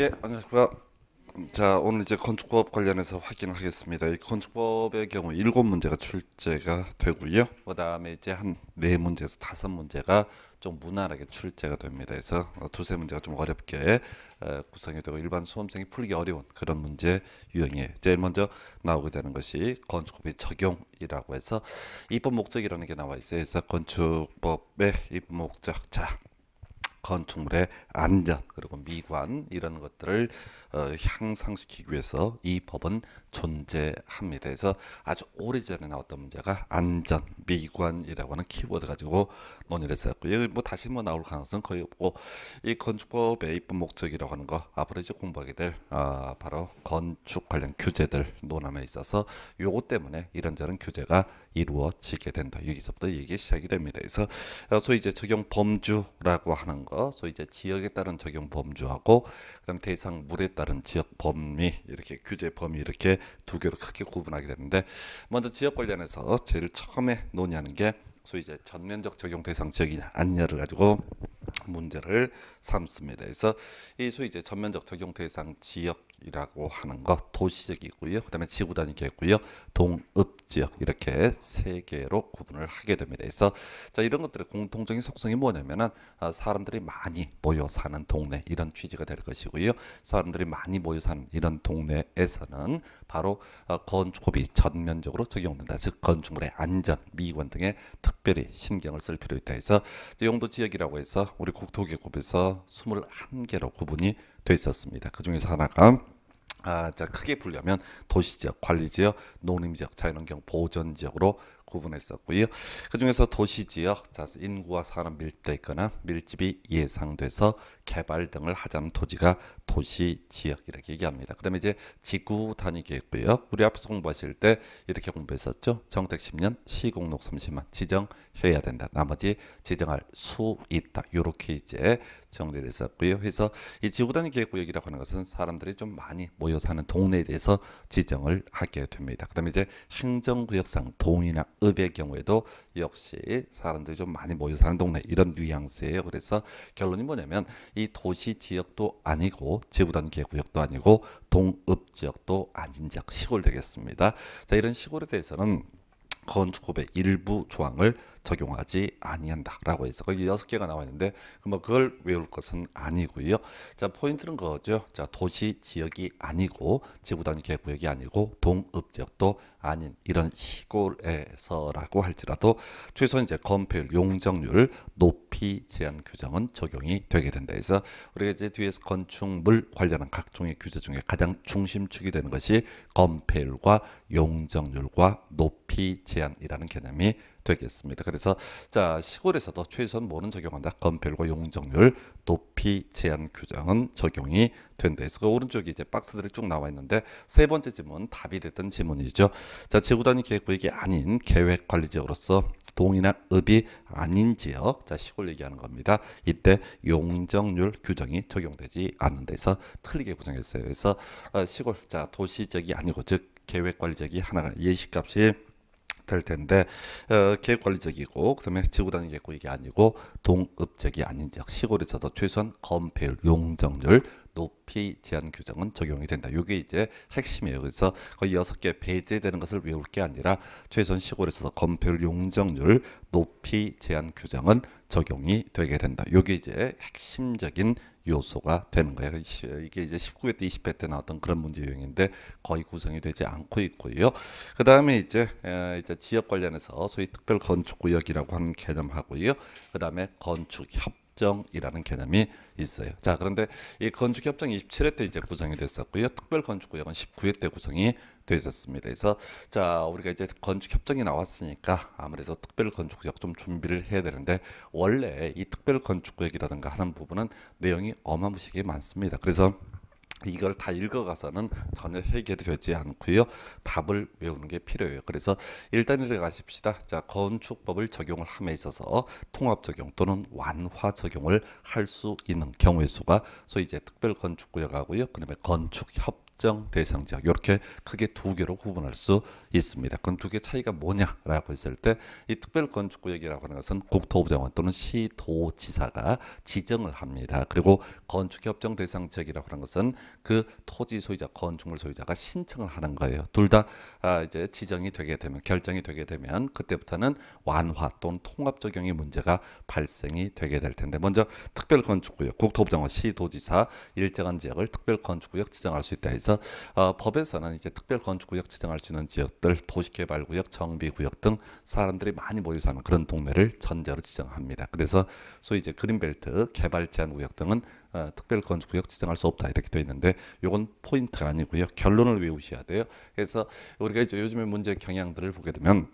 예, 안녕하십니까. 자, 오늘 이제 건축법 관련해서 확인을 하겠습니다. 이 건축법의 경우 일곱 문제가 출제가 되고요. 그다음에 이제 한 네 문제에서 다섯 문제가 좀 무난하게 출제가 됩니다. 그래서 두세 문제가 좀 어렵게 구성이 되고 일반 수험생이 풀기 어려운 그런 문제 유형이에요. 제일 먼저 나오게 되는 것이 건축법의 적용이라고 해서 입법 목적이라는 게 나와 있어요. 그래서 건축법의 입법 목적. 자, 건축물의 안전 그리고 미관 이런 것들을 어, 향상시키기 위해서 이 법은 존재합니다. 그래서 아주 오래전에 나왔던 문제가 안전, 미관이라고 하는 키워드 가지고 논의를 했었고 요뭐 다시 뭐 나올 가능성은 거의 없고 이 건축법의 입법 목적이라고 하는 거 앞으로 이제 공부하게 될 아, 바로 건축 관련 규제들 논함에 있어서 요것 때문에 이런저런 규제가 이루어지게 된다. 여기서부터 얘기 시작이 됩니다. 그래서 어, 소위 이제 적용 범주라고 하는 거, 소위 이제 지역에 따른 적용 범주하고 그다음 대상 물에 따른 지역 범위 이렇게 규제 범위 이렇게 두 개로 크게 구분하게 되는데 먼저 지역 관련해서 제일 처음에 논의하는 게 소위 이제 전면적 적용 대상 지역이냐 아니냐를 가지고 문제를 삼습니다. 그래서 이 소위 이제 전면적 적용 대상 지역 이라고 하는 것 도시적이고요. 그다음에 지구 단위계고요. 동읍 지역 이렇게 세 개로 구분을 하게 됩니다. 그래서 자 이런 것들의 공통적인 속성이 뭐냐면은 아, 사람들이 많이 모여 사는 동네 이런 취지가 될 것이고요. 사람들이 많이 모여 사는 이런 동네에서는 바로 아, 건축업이 전면적으로 적용된다. 즉 건축물의 안전, 미관 등에 특별히 신경을 쓸 필요 있다 해서 용도 지역이라고 해서 우리 국토계급에서 21개로 구분이 돼 있었습니다. 그 중에서 하나가 아, 자, 크게 불려면 도시지역, 관리지역, 농림지역, 자연환경 보존지역으로 구분했었고요. 그중에서 도시 지역, 자, 인구와 사람 밀도 있거나 밀집이 예상돼서 개발 등을 하자는 토지가 도시 지역 이렇게 얘기합니다. 그다음에 이제 지구 단위겠고요. 우리 앞서 공부하실 때 이렇게 공부했었죠. 정택 10년, 시공록 30만 지정해야 된다. 나머지 지정할 수 있다. 이렇게 이제 정리를 했었고요. 그래서 이 지구 단위 계획구역이라고 하는 것은 사람들이 좀 많이 모여 사는 동네에 대해서 지정을 하게 됩니다. 그다음에 이제 행정구역상 동이나 읍의 경우에도 역시 사람들이 좀 많이 모여 사는 동네 이런 뉘앙스예요. 그래서 결론이 뭐냐면 이 도시 지역도 아니고 지구단계 구역도 아니고 동읍 지역도 아닌 작 시골 되겠습니다. 자 이런 시골에 대해서는 건축법의 일부 조항을 적용하지 아니한다라고 해서 거기 여섯 개가 나와 있는데 그럼 뭐 그걸 외울 것은 아니고요. 자 포인트는 그거죠. 자 도시 지역이 아니고 지구 단위 계구역이 아니고 동읍 지역도 아닌 이런 시골에서라고 할지라도 최소 이제 건폐율 용적률 높이 제한 규정은 적용이 되게 된다 해서 우리가 이제 뒤에서 건축물 관련한 각종의 규제 중에 가장 중심축이 되는 것이 건폐율과 용적률과 높이 제한이라는 개념이 되겠습니다. 그래서 자 시골에서도 최소한 뭐는 적용한다. 건폐율과 용적률 높이 제한 규정은 적용이 된다. 그래서 그 오른쪽에 이제 박스들이 쭉 나와 있는데 세 번째 지문 답이 됐던 지문이죠. 자 지구 단위 계획구역이 아닌 계획관리 지역으로서 동이나 읍이 아닌 지역, 자 시골 얘기하는 겁니다. 이때 용적률 규정이 적용되지 않는 데서 틀리게 구성했어요 그래서 아, 시골, 자 도시 적이 아니고 즉 계획 관리 적이 하나가 예시값이 비슷할 텐데 어, 계획관리적이고 그다음에 지구 단위 계획구역이 아니고 동읍적이 아닌 지역 시골에서도 최소한 건폐율, 용적률 높이 제한 규정은 적용이 된다. 이게 이제 핵심이에요. 그래서 거의 여섯 개 배제되는 것을 외울 게 아니라 최소한 시골에서도 건폐율 용적률 높이 제한 규정은 적용이 되게 된다. 이게 이제 핵심적인 요소가 되는 거예요. 이게 이제 19회 때 20회 때 나왔던 그런 문제 유형인데 거의 구성이 되지 않고 있고요. 그 다음에 이제 이제 지역 관련해서 소위 특별 건축 구역이라고 하는 개념하고요. 그 다음에 건축 협 이라는 개념이 있어요. 자, 그런데 이 건축협정 27회 때 이제 구성이 됐었고요. 특별건축구역은 19회 때 구성이 있었습니다. 그래서 자 우리가 이제 건축 협정이 나왔으니까 아무래도 특별 건축구역 좀 준비를 해야 되는데 원래 이 특별 건축구역이라든가 하는 부분은 내용이 어마무시하게 많습니다. 그래서 이걸 다 읽어가서는 전혀 해결 되지 않고요. 답을 외우는 게 필요해요. 그래서 일단 들어가십시다. 자, 건축법을 적용을 함에 있어서 통합 적용 또는 완화 적용을 할 수 있는 경우의 수가 소위 이제 특별 건축구역하고요. 그다음에 건축 협 특정 대상 지역 이렇게 크게 두 개로 구분할 수 있습니다. 그럼 두 개 차이가 뭐냐라고 했을 때 이 특별건축구역이라고 하는 것은 국토부정원 또는 시도지사가 지정을 합니다. 그리고 건축협정 대상 지역이라고 하는 것은 그 토지 소유자 건축물 소유자가 신청을 하는 거예요. 둘 다 아, 이제 지정이 되게 되면 결정이 되게 되면 그때부터는 완화 또는 통합 적용의 문제가 발생이 되게 될 텐데 먼저 특별건축구역 국토부정원 시도지사 일정한 지역을 특별건축구역 지정할 수 있다 해서 그래서 어, 법에서는 이제 특별 건축구역 지정할 수 있는 지역들, 도시개발구역, 정비구역 등 사람들이 많이 모여 사는 그런 동네를 전제로 지정합니다. 그래서 소위 이제 그린벨트, 개발 제한 구역 등은 어, 특별 건축구역 지정할 수 없다 이렇게 되어 있는데 요건 포인트가 아니고요. 결론을 외우셔야 돼요. 그래서 우리가 이제 요즘에 문제 경향들을 보게 되면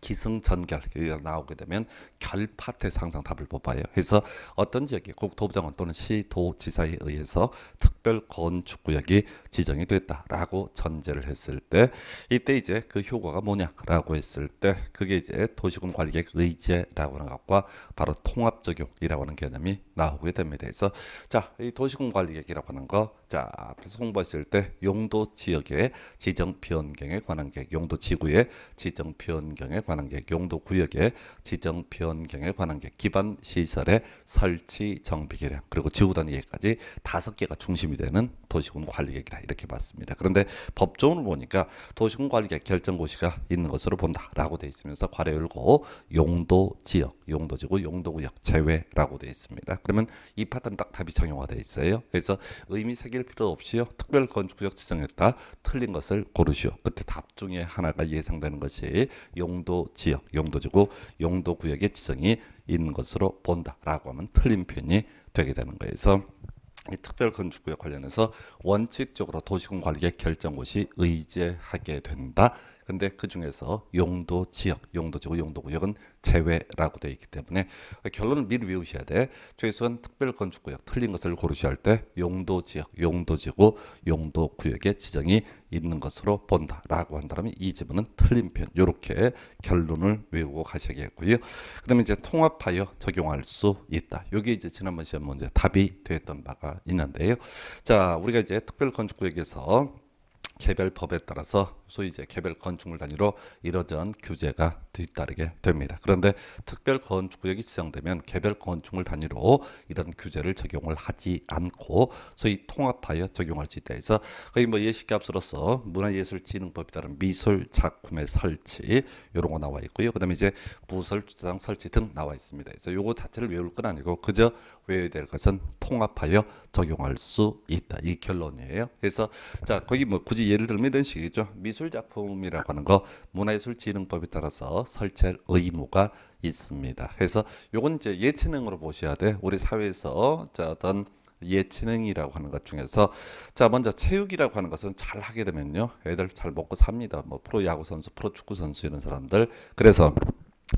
기승전결 나오게 되면 결파태상 항상 답을 뽑아요. 그래서 어떤 지역이 국토부장관 또는 시도지사에 의해서 특별 건축구역이 지정이 됐다라고 전제를 했을 때 이때 이제 그 효과가 뭐냐라고 했을 때 그게 이제 도시군 관리계획 의제라고 하는 것과 바로 통합적용이라고 하는 개념이 나오게 됩니다. 그래서 자, 이 도시공 관리 계획이라고 하는 거, 자, 앞에서 공부하실때 용도 지역의 지정 변경에 관한 계획, 용도 지구의 지정 변경에 관한 계획, 용도 구역의 지정 변경에 관한 계획, 기반 시설의 설치 정비 계량, 그리고 지구 단위까지 다섯 개가 중심이 되는 도시공 관리 계획이다 이렇게 봤습니다. 그런데 법조문을 보니까 도시공 관리 계획 결정 고시가 있는 것으로 본다라고 돼 있으면서 괄호 열고 용도 지역, 용도 지구, 용도 구역 제외라고 돼 있습니다. 그러면 이 파트는 딱 답이 정형화되어 있어요. 그래서 의미 새길 필요 없이요. 특별 건축구역 지정했다. 틀린 것을 고르시오. 그때 답 중에 하나가 예상되는 것이 용도 지역, 용도지구, 용도 구역의 지정이 있는 것으로 본다라고 하면 틀린 표현이 되게 되는 거에서 이 특별 건축구역 관련해서 원칙적으로 도시공 관리의 결정곳이 의제하게 된다. 근데 그 중에서 용도 지역, 용도지구, 용도구역은 제외라고 되어 있기 때문에 결론을 미리 외우셔야 돼. 최소한 특별 건축구역 틀린 것을 고르셔야 할 때 용도 지역, 용도 지구, 용도 구역의 지정이 있는 것으로 본다라고 한다면 이질문은 틀린 편 이렇게 결론을 외우고 가셔야겠고요. 그다음에 이제 통합하여 적용할 수 있다. 여기 이제 지난번 시험 문제 답이 됐던 바가 있는데요. 자, 우리가 이제 특별 건축구역에서 개별 법에 따라서 소위 이제 개별 건축물 단위로 이러저런 규제가 뒤따르게 됩니다. 그런데 특별 건축구역이 지정되면 개별 건축물 단위로 이런 규제를 적용을 하지 않고 소위 통합하여 적용할 수 있다 해서 거의 뭐 예식값으로서 문화예술진흥법에 따른 미술 작품의 설치 이런 거 나와 있고요. 그다음에 이제 부설 주장 설치 등 나와 있습니다. 그래서 요거 자체를 외울 건 아니고 그저 외워야 될 것은 통합하여 적용할 수 있다. 이 결론이에요. 그래서 자 거기 뭐 굳이 예를 들면 이런 식이죠. 예술 작품이라고 하는 거 문화예술진흥법에 따라서 설치할 의무가 있습니다. 그래서 요건 이제 예체능으로 보셔야 돼. 우리 사회에서 자 어떤 예체능이라고 하는 것 중에서 자 먼저 체육이라고 하는 것은 잘 하게 되면요 애들 잘 먹고 삽니다. 뭐 프로야구 선수, 프로축구 선수 이런 사람들 그래서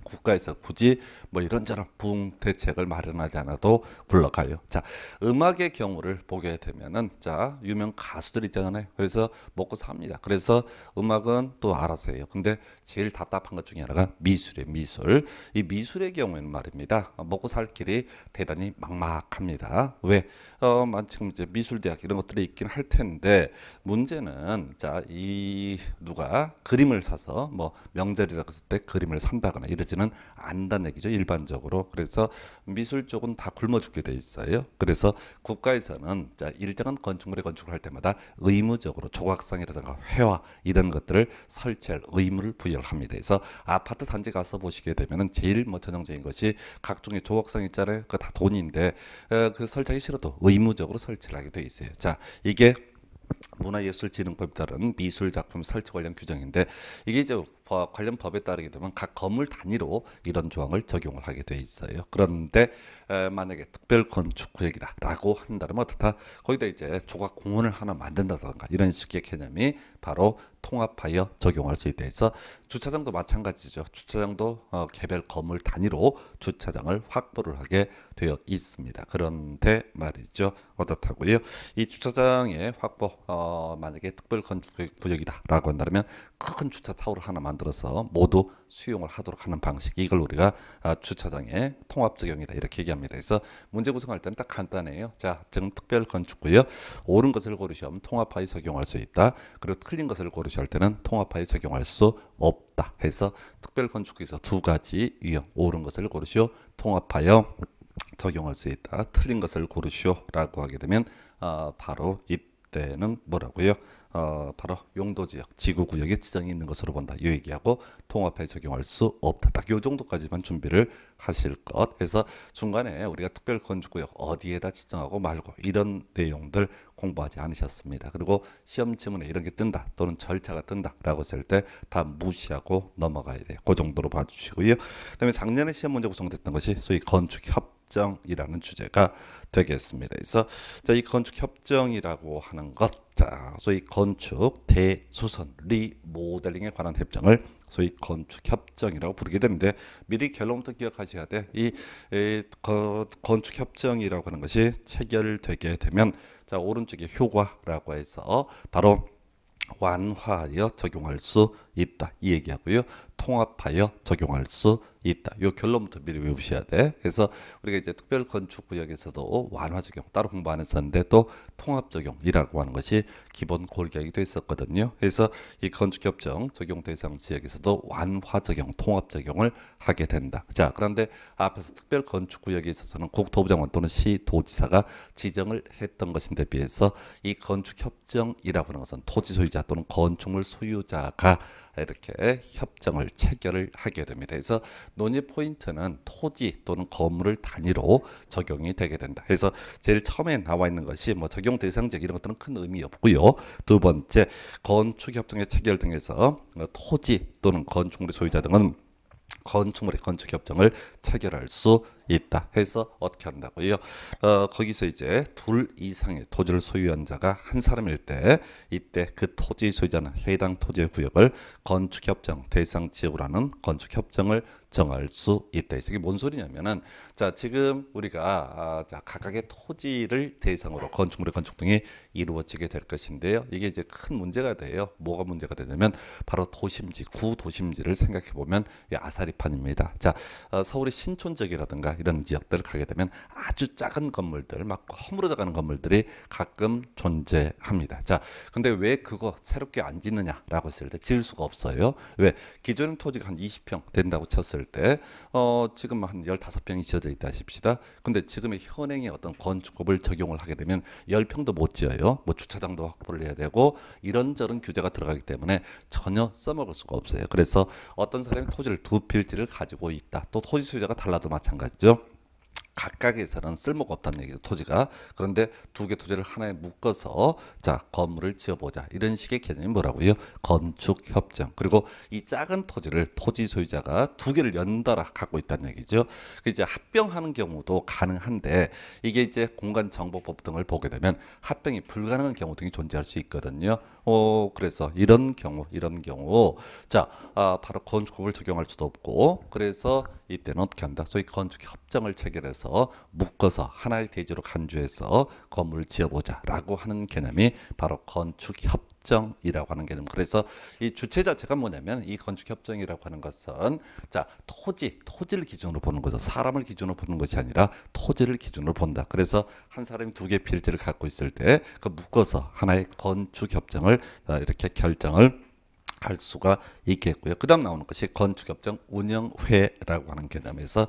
국가에서 굳이 뭐 이런저런 붕 대책을 마련하지 않아도 굴러가요. 자, 음악의 경우를 보게 되면은 자, 유명 가수들 있잖아요. 그래서 먹고 삽니다. 그래서 음악은 또 알아서 해요. 근데 제일 답답한 것 중에 하나가 미술이에요. 미술. 이 미술의 경우에는 말입니다. 먹고 살 길이 대단히 막막합니다. 왜? 어, 지금 이제 미술대학 이런 것들이 있긴 할 텐데 문제는 자, 이 누가 그림을 사서 뭐 명절이다 그랬을 때 그림을 산다거나 이러지는 않다는 얘기죠. 일반적으로. 그래서 미술 쪽은 다 굶어 죽게 돼 있어요. 그래서 국가에서는 자, 일정한 건축물의 건축을 할 때마다 의무적으로 조각상이라든가 회화 이런 것들을 설치할 의무를 부여 이야를 합니다. 그래서 아파트 단지 가서 보시게 되면 제일 뭐 전형적인 것이 각종의 조각상 있잖아요. 그다 돈인데 어, 그 설치하기 싫어도 의무적으로 설치를 하게 돼 있어요. 자 이게 문화예술진흥법에 따른 미술 작품 설치 관련 규정인데 이게 이제 관련 법에 따르게 되면 각 건물 단위로 이런 조항을 적용을 하게 돼 있어요. 그런데 만약에 특별 건축 구역이다라고 한다면 어떻다? 거기다 이제 조각 공원을 하나 만든다던가 이런 식의 개념이 바로 통합하여 적용할 수 있다 해서 주차장도 마찬가지죠. 주차장도 어, 개별 건물 단위로 주차장을 확보를 하게 되어 있습니다. 그런데 말이죠. 어떻다고요? 이 주차장의 확보 어, 만약에 특별 건축 구역이다라고 한다면 큰 주차 타워를 하나 만들어서 모두 수용을 하도록 하는 방식 이걸 우리가 아, 주차장의 통합 적용이다 이렇게 얘기합니다. 그래서 문제 구성할 때는 딱 간단해요. 자, 지금 특별 건축구요 옳은 것을 고르시면 통합하여 적용할 수 있다. 그리고 틀린 것을 고르시할 때는 통합하여 적용할 수 없다. 해서 특별 건축에서두 가지 유형 옳은 것을 고르시오 통합하여 적용할 수 있다. 틀린 것을 고르시오라고 하게 되면 어, 바로 이때는 뭐라고요? 어, 바로 용도 지역, 지구 구역에 지정이 있는 것으로 본다. 이 얘기하고 통합에 적용할 수 없다. 딱요 정도까지만 준비를 하실 것. 그서 중간에 우리가 특별 건축 구역 어디에다 지정하고 말고 이런 내용들 공부하지 않으셨습니다. 그리고 시험 지문에 이런 게 뜬다 또는 절차가 뜬다라고 쓸 때 다 무시하고 넘어가야 돼그 정도로 봐주시고요. 그다음에 작년에 시험 문제 구성됐던 것이 소위 건축 협 협정이라는 주제가 되겠습니다. 그래서 자, 이 건축 협정이라고 하는 것, 자, 소위 건축 대수선 리모델링에 관한 협정을 소위 건축 협정이라고 부르게 되는데 미리 결론부터 기억하셔야 돼. 이, 이 거, 건축 협정이라고 하는 것이 체결되게 되면 자 오른쪽에 효과라고 해서 바로 완화하여 적용할 수 있다 이 얘기하고요. 통합하여 적용할 수 있다. 요 결론부터 미리 외우셔야 돼. 그래서 우리가 이제 특별 건축 구역에서도 완화 적용 따로 공부 안 했었는데 또 통합 적용이라고 하는 것이 기본 골격이됐었거든요 그래서 이 건축 협정 적용 대상 지역에서도 완화 적용, 통합 적용을 하게 된다. 자, 그런데 앞에서 특별 건축 구역에 있어서는 국토부 장관 또는 시 도지사가 지정을 했던 것인데 비해서 이 건축 협정이라고 하는 것은 토지 소유자 또는 건축물 소유자가 이렇게 협정을 체결을 하게 됩니다. 그래서 논의 포인트는 토지 또는 건물을 단위로 적용이 되게 된다. 그래서 제일 처음에 나와 있는 것이 뭐 적용 대상적 이런 것들은 큰 의미 없고요. 두 번째 건축 협정의 체결 등에서 어, 토지 또는 건축물의 소유자 등은 건축물의 건축 협정을 체결할 수 있다 해서 어떻게 한다고요? 어, 거기서 이제 둘 이상의 토지를 소유한 자가 한 사람일 때 이때 그 토지 소유자는 해당 토지 구역을 건축협정 대상 지역으로는 건축협정을 정할 수 있다. 이게 뭔 소리냐면은 자 지금 우리가 아, 자, 각각의 토지를 대상으로 건축물의 건축 등이 이루어지게 될 것인데요. 이게 이제 큰 문제가 돼요. 뭐가 문제가 되냐면 바로 도심지 구도심지를 생각해 보면 아사리판입니다. 자 어, 서울의 신촌 지역이라든가 이런 지역들을 가게 되면 아주 작은 건물들 막 허물어져 가는 건물들이 가끔 존재합니다. 자, 근데 왜 그거 새롭게 안 짓느냐라고 했을 때 지을 수가 없어요. 왜? 기존 토지가 한 20평 된다고 쳤을 때 어, 지금 한 15평이 지어져 있다 싶시다. 근데 지금의 현행의 어떤 건축법을 적용을 하게 되면 10평도 못 지어요. 뭐 주차장도 확보를 해야 되고 이런저런 규제가 들어가기 때문에 전혀 써먹을 수가 없어요. 그래서 어떤 사람이 토지를 두 필지를 가지고 있다. 또 토지 소유자가 달라도 마찬가지죠. 얘죠 각각에서는 쓸모가 없다는 얘기죠 토지가 그런데 두 개 토지를 하나에 묶어서 자 건물을 지어보자 이런 식의 개념이 뭐라고요 건축협정 그리고 이 작은 토지를 토지 소유자가 두 개를 연달아 갖고 있다는 얘기죠 그 이제 합병하는 경우도 가능한데 이게 이제 공간정보법 등을 보게 되면 합병이 불가능한 경우 등이 존재할 수 있거든요 어, 그래서 이런 경우, 이런 경우, 자, 아, 바로 건축업을 적용할 수도 없고, 그래서 이때는 어떻게 한다? 소위 건축 협정을 체결해서 묶어서 하나의 대지로 간주해서 건물을 지어보자라고 하는 개념이 바로 건축 협정. 협정이라고 하는 개념. 그래서 이 주체 자체가 뭐냐면 이 건축 협정이라고 하는 것은 자 토지 토지를 기준으로 보는 거죠. 사람을 기준으로 보는 것이 아니라 토지를 기준으로 본다. 그래서 한 사람이 두 개의 필지를 갖고 있을 때 그 묶어서 하나의 건축 협정을 어, 이렇게 결정을 할 수가 있겠고요. 그 다음 나오는 것이 건축협정 운영회라고 하는 개념에서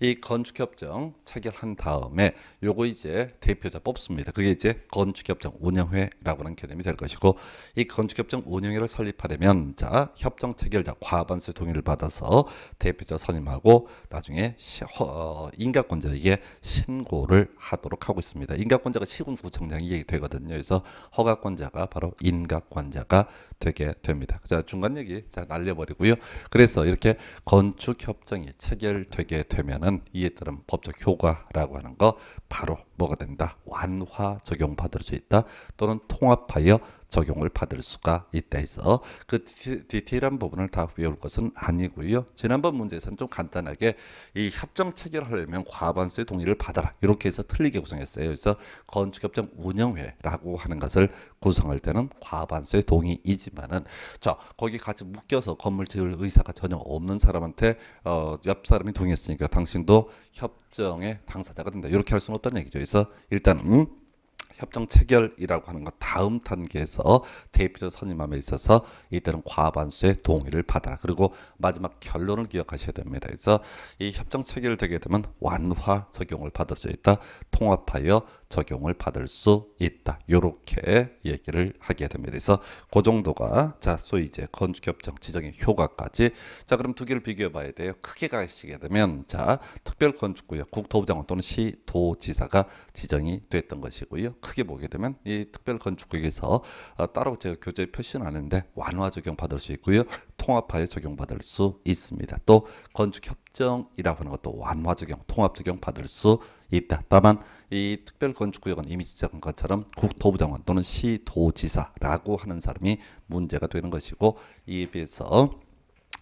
이 건축협정 체결한 다음에 요거 이제 대표자 뽑습니다. 그게 이제 건축협정 운영회라고 하는 개념이 될 것이고 이 건축협정 운영회를 설립하려면 자 협정 체결자 과반수 동의를 받아서 대표자 선임하고 나중에 시, 어, 인가권자에게 신고를 하도록 하고 있습니다. 인가권자가 시군구청장이 되거든요. 그래서 허가권자가 바로 인가권자가 되게 됩니다. 자 중간 얘기 자 날려버리고요. 그래서 이렇게 건축 협정이 체결되게 되면은 이에 따른 법적 효과라고 하는 거 바로 뭐가 된다? 완화 적용 받을 수 있다 또는 통합하여 적용을 받을 수가 있다 해서 그 디테일한 부분을 다외울 것은 아니고요. 지난번 문제에서는 좀 간단하게 이 협정 체결하려면 과반수의 동의를 받아라 이렇게 해서 틀리게 구성했어요. 그래서 건축협정 운영회라고 하는 것을 구성할 때는 과반수의 동의이지만은 저 거기 같이 묶여서 건물 지을 의사가 전혀 없는 사람한테 어, 옆 사람이 동의했으니까 당신도 협정의 당사자가 된다 이렇게 할 수는 없다는 얘기죠. 그래서 일단 음, 협정 체결이라고 하는 것 다음 단계에서 대표자 선임함에 있어서 이때는 과반수의 동의를 받아라. 그리고 마지막 결론을 기억하셔야 됩니다. 그래서 이 협정 체결되게 되면 완화 적용을 받을 수 있다. 통합하여 적용을 받을 수 있다. 이렇게 얘기를 하게 됩니다. 그래서 그 정도가 자 소위 이제 건축협정 지정의 효과까지 자 그럼 두 개를 비교해 봐야 돼요. 크게 가시게 되면 자 특별건축구역 국토부장관 또는 시도지사가 지정이 됐던 것이고요. 크게 보게 되면 이 특별건축구역에서 어, 따로 제가 교재 에 표시는 하는데 완화 적용받을 수 있고요. 통합하에 적용받을 수 있습니다. 또 건축협정이라고 하는 것도 완화 적용, 통합 적용 받을 수 있다. 다만 이 특별 건축구역은 이미 지적한 것처럼 국토부장관 또는 시도지사라고 하는 사람이 문제가 되는 것이고 이에 비해서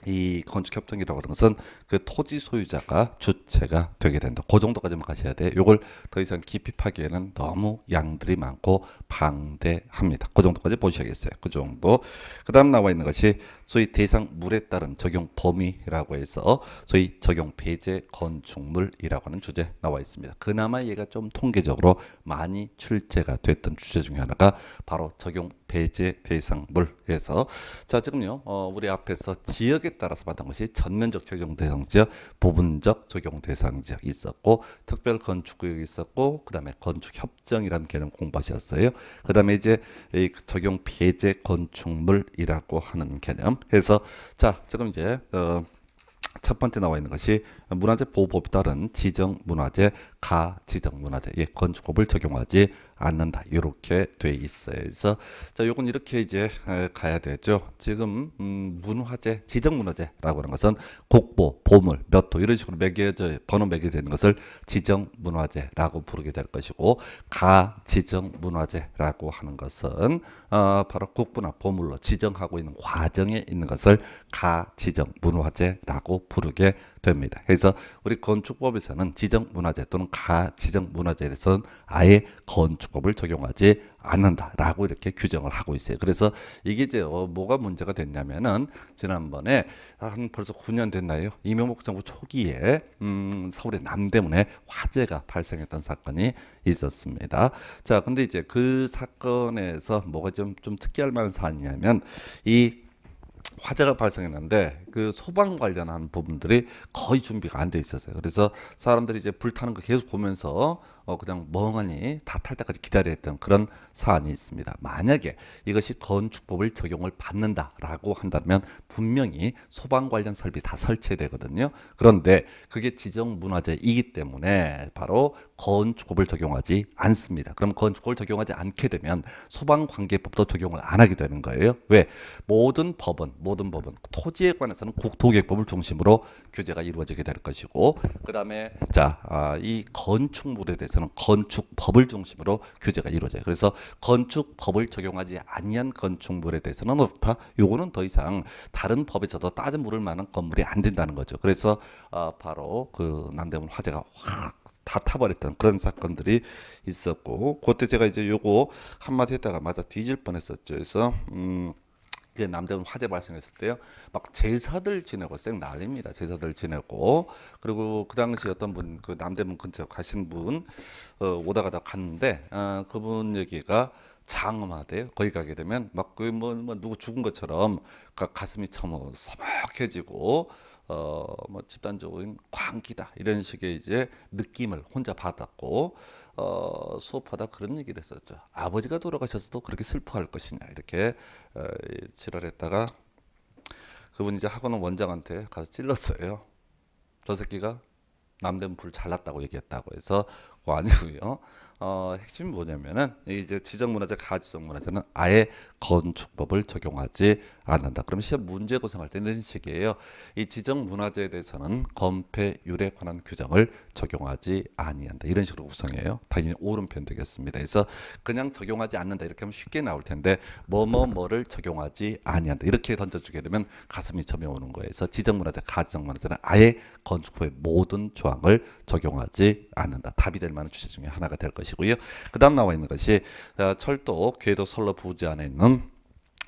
이 건축협정이라고 하는 것은 그 토지 소유자가 주체가 되게 된다. 그 정도까지만 가셔야 돼. 요걸 더 이상 깊이 파기에는 너무 양들이 많고 방대합니다. 그 정도까지 보셔야겠어요. 그 정도. 그 다음 나와 있는 것이 소위 대상 물에 따른 적용 범위라고 해서 소위 적용 배제 건축물이라고 하는 주제 나와 있습니다. 그나마 얘가 좀 통계적으로 많이 출제가 됐던 주제 중에 하나가 바로 적용 배제 대상물 해서 자 지금요 어, 우리 앞에서 지역에 따라서 받은 것이 전면적 적용 대상 지역, 부분적 적용 대상 지역 있었고 특별 건축구역 있었고 그다음에 건축 협정이라는 개념 공부하셨어요. 그다음에 이제 이 적용 배제 건축물이라고 하는 개념 해서 자 지금 이제 어, 첫 번째 나와 있는 것이 문화재 보호법에 따른 지정 문화재 가 지정 문화재 예 건축법을 적용하지 않는다. 이렇게 돼 있어요. 그래서 자, 요건 이렇게 이제 가야 되죠. 지금 음, 문화재, 지정 문화재라고 하는 것은 국보, 보물, 몇 호 이런 식으로 매겨져 번호 매겨되는 것을 지정 문화재라고 부르게 될 것이고 가 지정 문화재라고 하는 것은 어, 바로 국부나 보물로 지정하고 있는 과정에 있는 것을 가 지정 문화재라고 부르게 됩니다. 그래서 우리 건축법에서는 지정문화재 또는 가지정문화재에 대해서는 아예 건축법을 적용하지 않는다라고 이렇게 규정을 하고 있어요. 그래서 이게 이제 어, 뭐가 문제가 됐냐면은 지난번에 한 벌써 9년 됐나요? 이명박 정부 초기에 음, 서울의 남대문에 화재가 발생했던 사건이 있었습니다. 자, 근데 이제 그 사건에서 뭐가 좀 좀 특이할 만한 사안이냐면 이 화재가 발생했는데 그 소방 관련한 부분들이 거의 준비가 안 돼 있었어요. 그래서 사람들이 이제 불타는 거 계속 보면서 어 그냥 멍하니 다 탈 때까지 기다렸던 그런 사안이 있습니다. 만약에 이것이 건축법을 적용을 받는다라고 한다면 분명히 소방 관련 설비 다 설치되거든요. 그런데 그게 지정 문화재이기 때문에 바로 건축법을 적용하지 않습니다. 그럼 건축법을 적용하지 않게 되면 소방 관계법도 적용을 안 하게 되는 거예요. 왜? 모든 법은 모든 법은 토지에 관해서는 국토계획법을 중심으로 규제가 이루어지게 될 것이고 그다음에 자이 아, 건축물에 대해서는 건축법을 중심으로 규제가 이루어져요. 그래서 건축법을 적용하지 아니한 건축물에 대해서는 어떻다? 요거는 더 이상 다른 법에서도 따져 물을 만한 건물이 안 된다는 거죠. 그래서 아, 바로 그 남대문 화재가 확 다 타버렸던 그런 사건들이 있었고 그때 제가 이제 요거 한마디 했다가 맞아 뒤질 뻔했었죠. 그래서 음. 그 남대문 화재 발생했을 때요. 막 제사들 지내고 쌩 난립니다. 제사들 지내고 그리고 그 당시 어떤 분 그 남대문 근처 가신 분 어, 오다 가다 갔는데 어, 그분 얘기가 장엄하대요. 거기 가게 되면 막 그뭐 뭐 누구 죽은 것처럼 가, 가슴이 참어 서먹해지고 어 뭐 집단적인 광기다 이런 식의 이제 느낌을 혼자 받았고 어, 수업하다 그런 얘기를 했었죠. 아버지가 돌아가셨어도 그렇게 슬퍼할 것이냐 이렇게 어, 지랄했다가 그분 이제 학원 원장한테 가서 찔렀어요. 저 새끼가 남된 불 잘랐다고 얘기했다고 해서 그 아니고요. 어, 핵심이 뭐냐면은 이제 지정문화재 가지성 문화재는 아예 건축법을 적용하지 않는다. 그럼 시험 문제 구성할 때 이런 식이에요. 이 지정 문화재에 대해서는 건폐율에 관한 규정을 적용하지 아니한다. 이런 식으로 구성해요. 당연히 오른편 되겠습니다. 그래서 그냥 적용하지 않는다 이렇게 하면 쉽게 나올 텐데 뭐뭐뭐를 적용하지 아니한다. 이렇게 던져주게 되면 가슴이 점여오는 거예요. 그래서 지정 문화재, 가정 문화재는 아예 건축법의 모든 조항을 적용하지 않는다. 답이 될 만한 주제 중에 하나가 될 것이고요. 그 다음 나와 있는 것이 어, 철도, 궤도, 선로 부지 안에 있는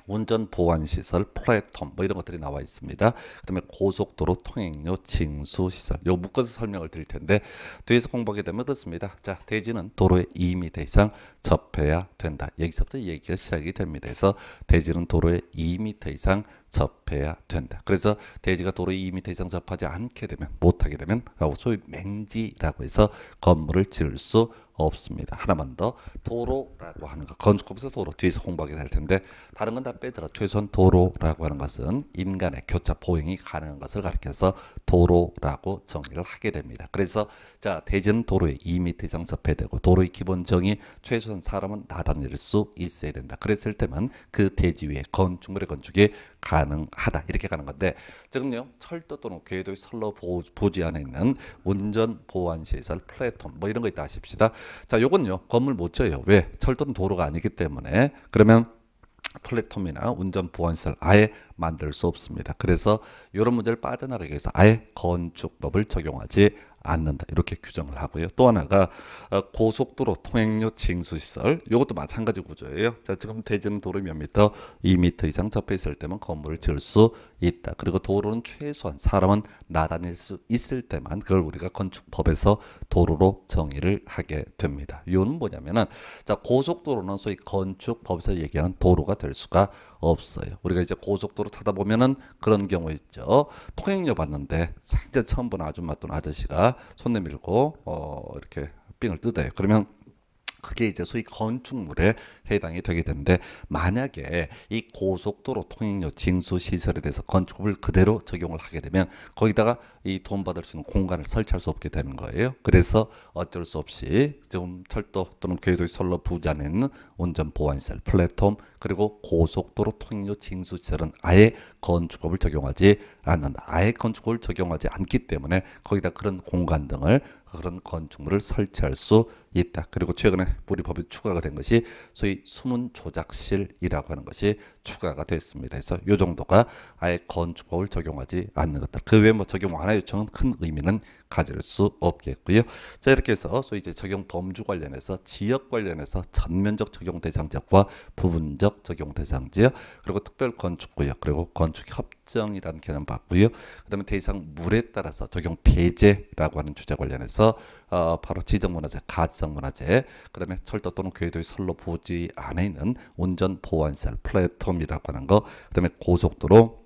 운전 보안 시설, 플랫폼 뭐 이런 것들이 나와 있습니다. 그다음에 고속도로 통행료 징수 시설. 요 묶어서 설명을 드릴 텐데 뒤에서 공부하게 되면 그렇습니다. 자, 대지는 도로의 2m 이상 접해야 된다. 여기서부터 얘기가 시작이 됩니다. 그래서 대지는 도로의 2m 이상 접해야 된다. 그래서 대지가 도로 2m 이상 접하지 않게 되면 못하게 되면 소위 맹지라고 해서 건물을 지을 수 없습니다. 하나만 더 도로라고 하는 것 건축법에서 도로 뒤에서 공부하게 될 텐데 다른 건 다 빼더라. 최소한 도로라고 하는 것은 인간의 교차 보행이 가능한 것을 가리켜서 도로라고 정의를 하게 됩니다. 그래서 자, 대전 도로에 2m 이상 접해되고 도로의 기본 정의 최소한 사람은 나다닐 수 있어야 된다. 그랬을 때만 그 대지 위에 건축물의 건축이 가능하다. 이렇게 가는 건데 지금요 철도 또는 궤도의 선로 보지 안에 있는 운전 보안 시설 플랫폼 뭐 이런 거 있다 하십시다. 자, 요건요 건물 못쳐요 왜? 철도는 도로가 아니기 때문에 그러면 플랫폼이나 운전 보안설 아예 만들 수 없습니다. 그래서 이런 문제를 빠져나가기 위해서 아예 건축법을 적용하지 않는다 이렇게 규정을 하고요. 또 하나가 어, 고속도로 통행료 징수 시설 이것도 마찬가지 구조예요. 자 지금 대지는 도로 몇 미터, 2미터 이상 접해 있을 때만 건물을 지을 수 있다. 그리고 도로는 최소한 사람은 나다닐 수 있을 때만 그걸 우리가 건축법에서 도로로 정의를 하게 됩니다. 이유는 뭐냐면은 자 고속도로는 소위 건축법에서 얘기하는 도로가 될 수가 없어요. 우리가 이제 고속도로 타다 보면은 그런 경우 있죠. 통행료 받는데 진짜 처음 보 아줌마 또는 아저씨가 손 내밀고 어 이렇게 빙을 뜯어요. 그러면 그게 이제 소위 건축물에 해당이 되게 되는데 만약에 이 고속도로 통행료 징수 시설에 대해서 건축을 그대로 적용을 하게 되면 거기다가 이 돈 받을 수 있는 공간을 설치할 수 없게 되는 거예요. 그래서 어쩔 수 없이 좀 철도 또는 궤도의 선로 부자에 있는 운전 보안시설 플랫폼 그리고 고속도로 통행료 징수 시설은 아예 건축업을 적용하지 않는다. 아예 건축업을 적용하지 않기 때문에 거기다 그런 공간 등을 그런 건축물을 설치할 수 있다. 그리고 최근에 우리 법이 추가가 된 것이 소위 숨은 조작실이라고 하는 것이 추가가 됐습니다. 그래서 이 정도가 아예 건축법을 적용하지 않는 것들. 그 외에 뭐 적용 완화 요청은 큰 의미는 가질 수 없겠고요. 자 이렇게 해서 소위 이제 적용 범주 관련해서 지역 관련해서 전면적 적용 대상 지역과 부분적 적용 대상 지역 그리고 특별 건축구역 그리고 건축협정이라는 개념 봤고요. 그다음에 대상 물에 따라서 적용 배제라고 하는 주제 관련해서 어, 바로 지정문화재, 가정문화재 그다음에 철도 또는 궤도의 선로 부지 안에 있는 운전 보안시설 플랫폼이라고 하는 거, 그다음에 고속도로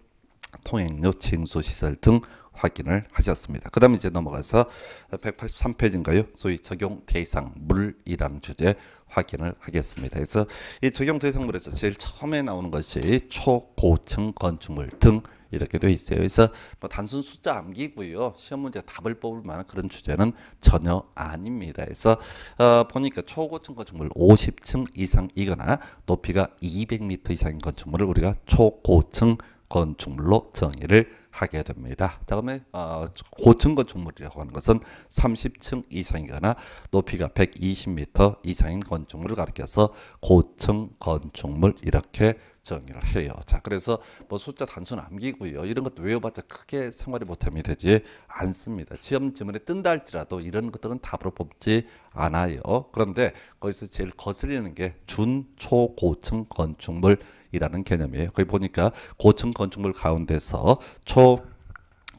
통행료 징수 시설 등 확인을 하셨습니다. 그 다음에 이제 넘어가서 183페이지인가요? 소위 적용 대상 물이라는 주제 확인을 하겠습니다. 그래서 이 적용 대상물에서 제일 처음에 나오는 것이 초고층 건축물 등 이렇게 돼 있어요. 그래서 뭐 단순 숫자 암기고요. 시험 문제 답을 뽑을 만한 그런 주제는 전혀 아닙니다. 그래서 어, 보니까 초고층 건축물 50층 이상이거나 높이가 200m 이상인 건축물을 우리가 초고층 건축물로 정의를 하게 됩니다. 다음에 어, 고층건 축물이라고 하는 것은 30층 이상이거나 높이가 120m 이상인 건축물을 가리켜서 고층 건축물 이렇게 정의를 해요. 자, 그래서 뭐 숫자 단수 남기고요. 이런 것도 외워봤자 크게 생활에 보탬이 되지 않습니다. 시험 지문에 뜬다 할지라도 이런 것들은 답으로 뽑지 않아요. 그런데 거기서 제일 거슬리는 게 준초고층 건축물 이라는 개념이에요. 거기 보니까 고층 건축물 가운데서 초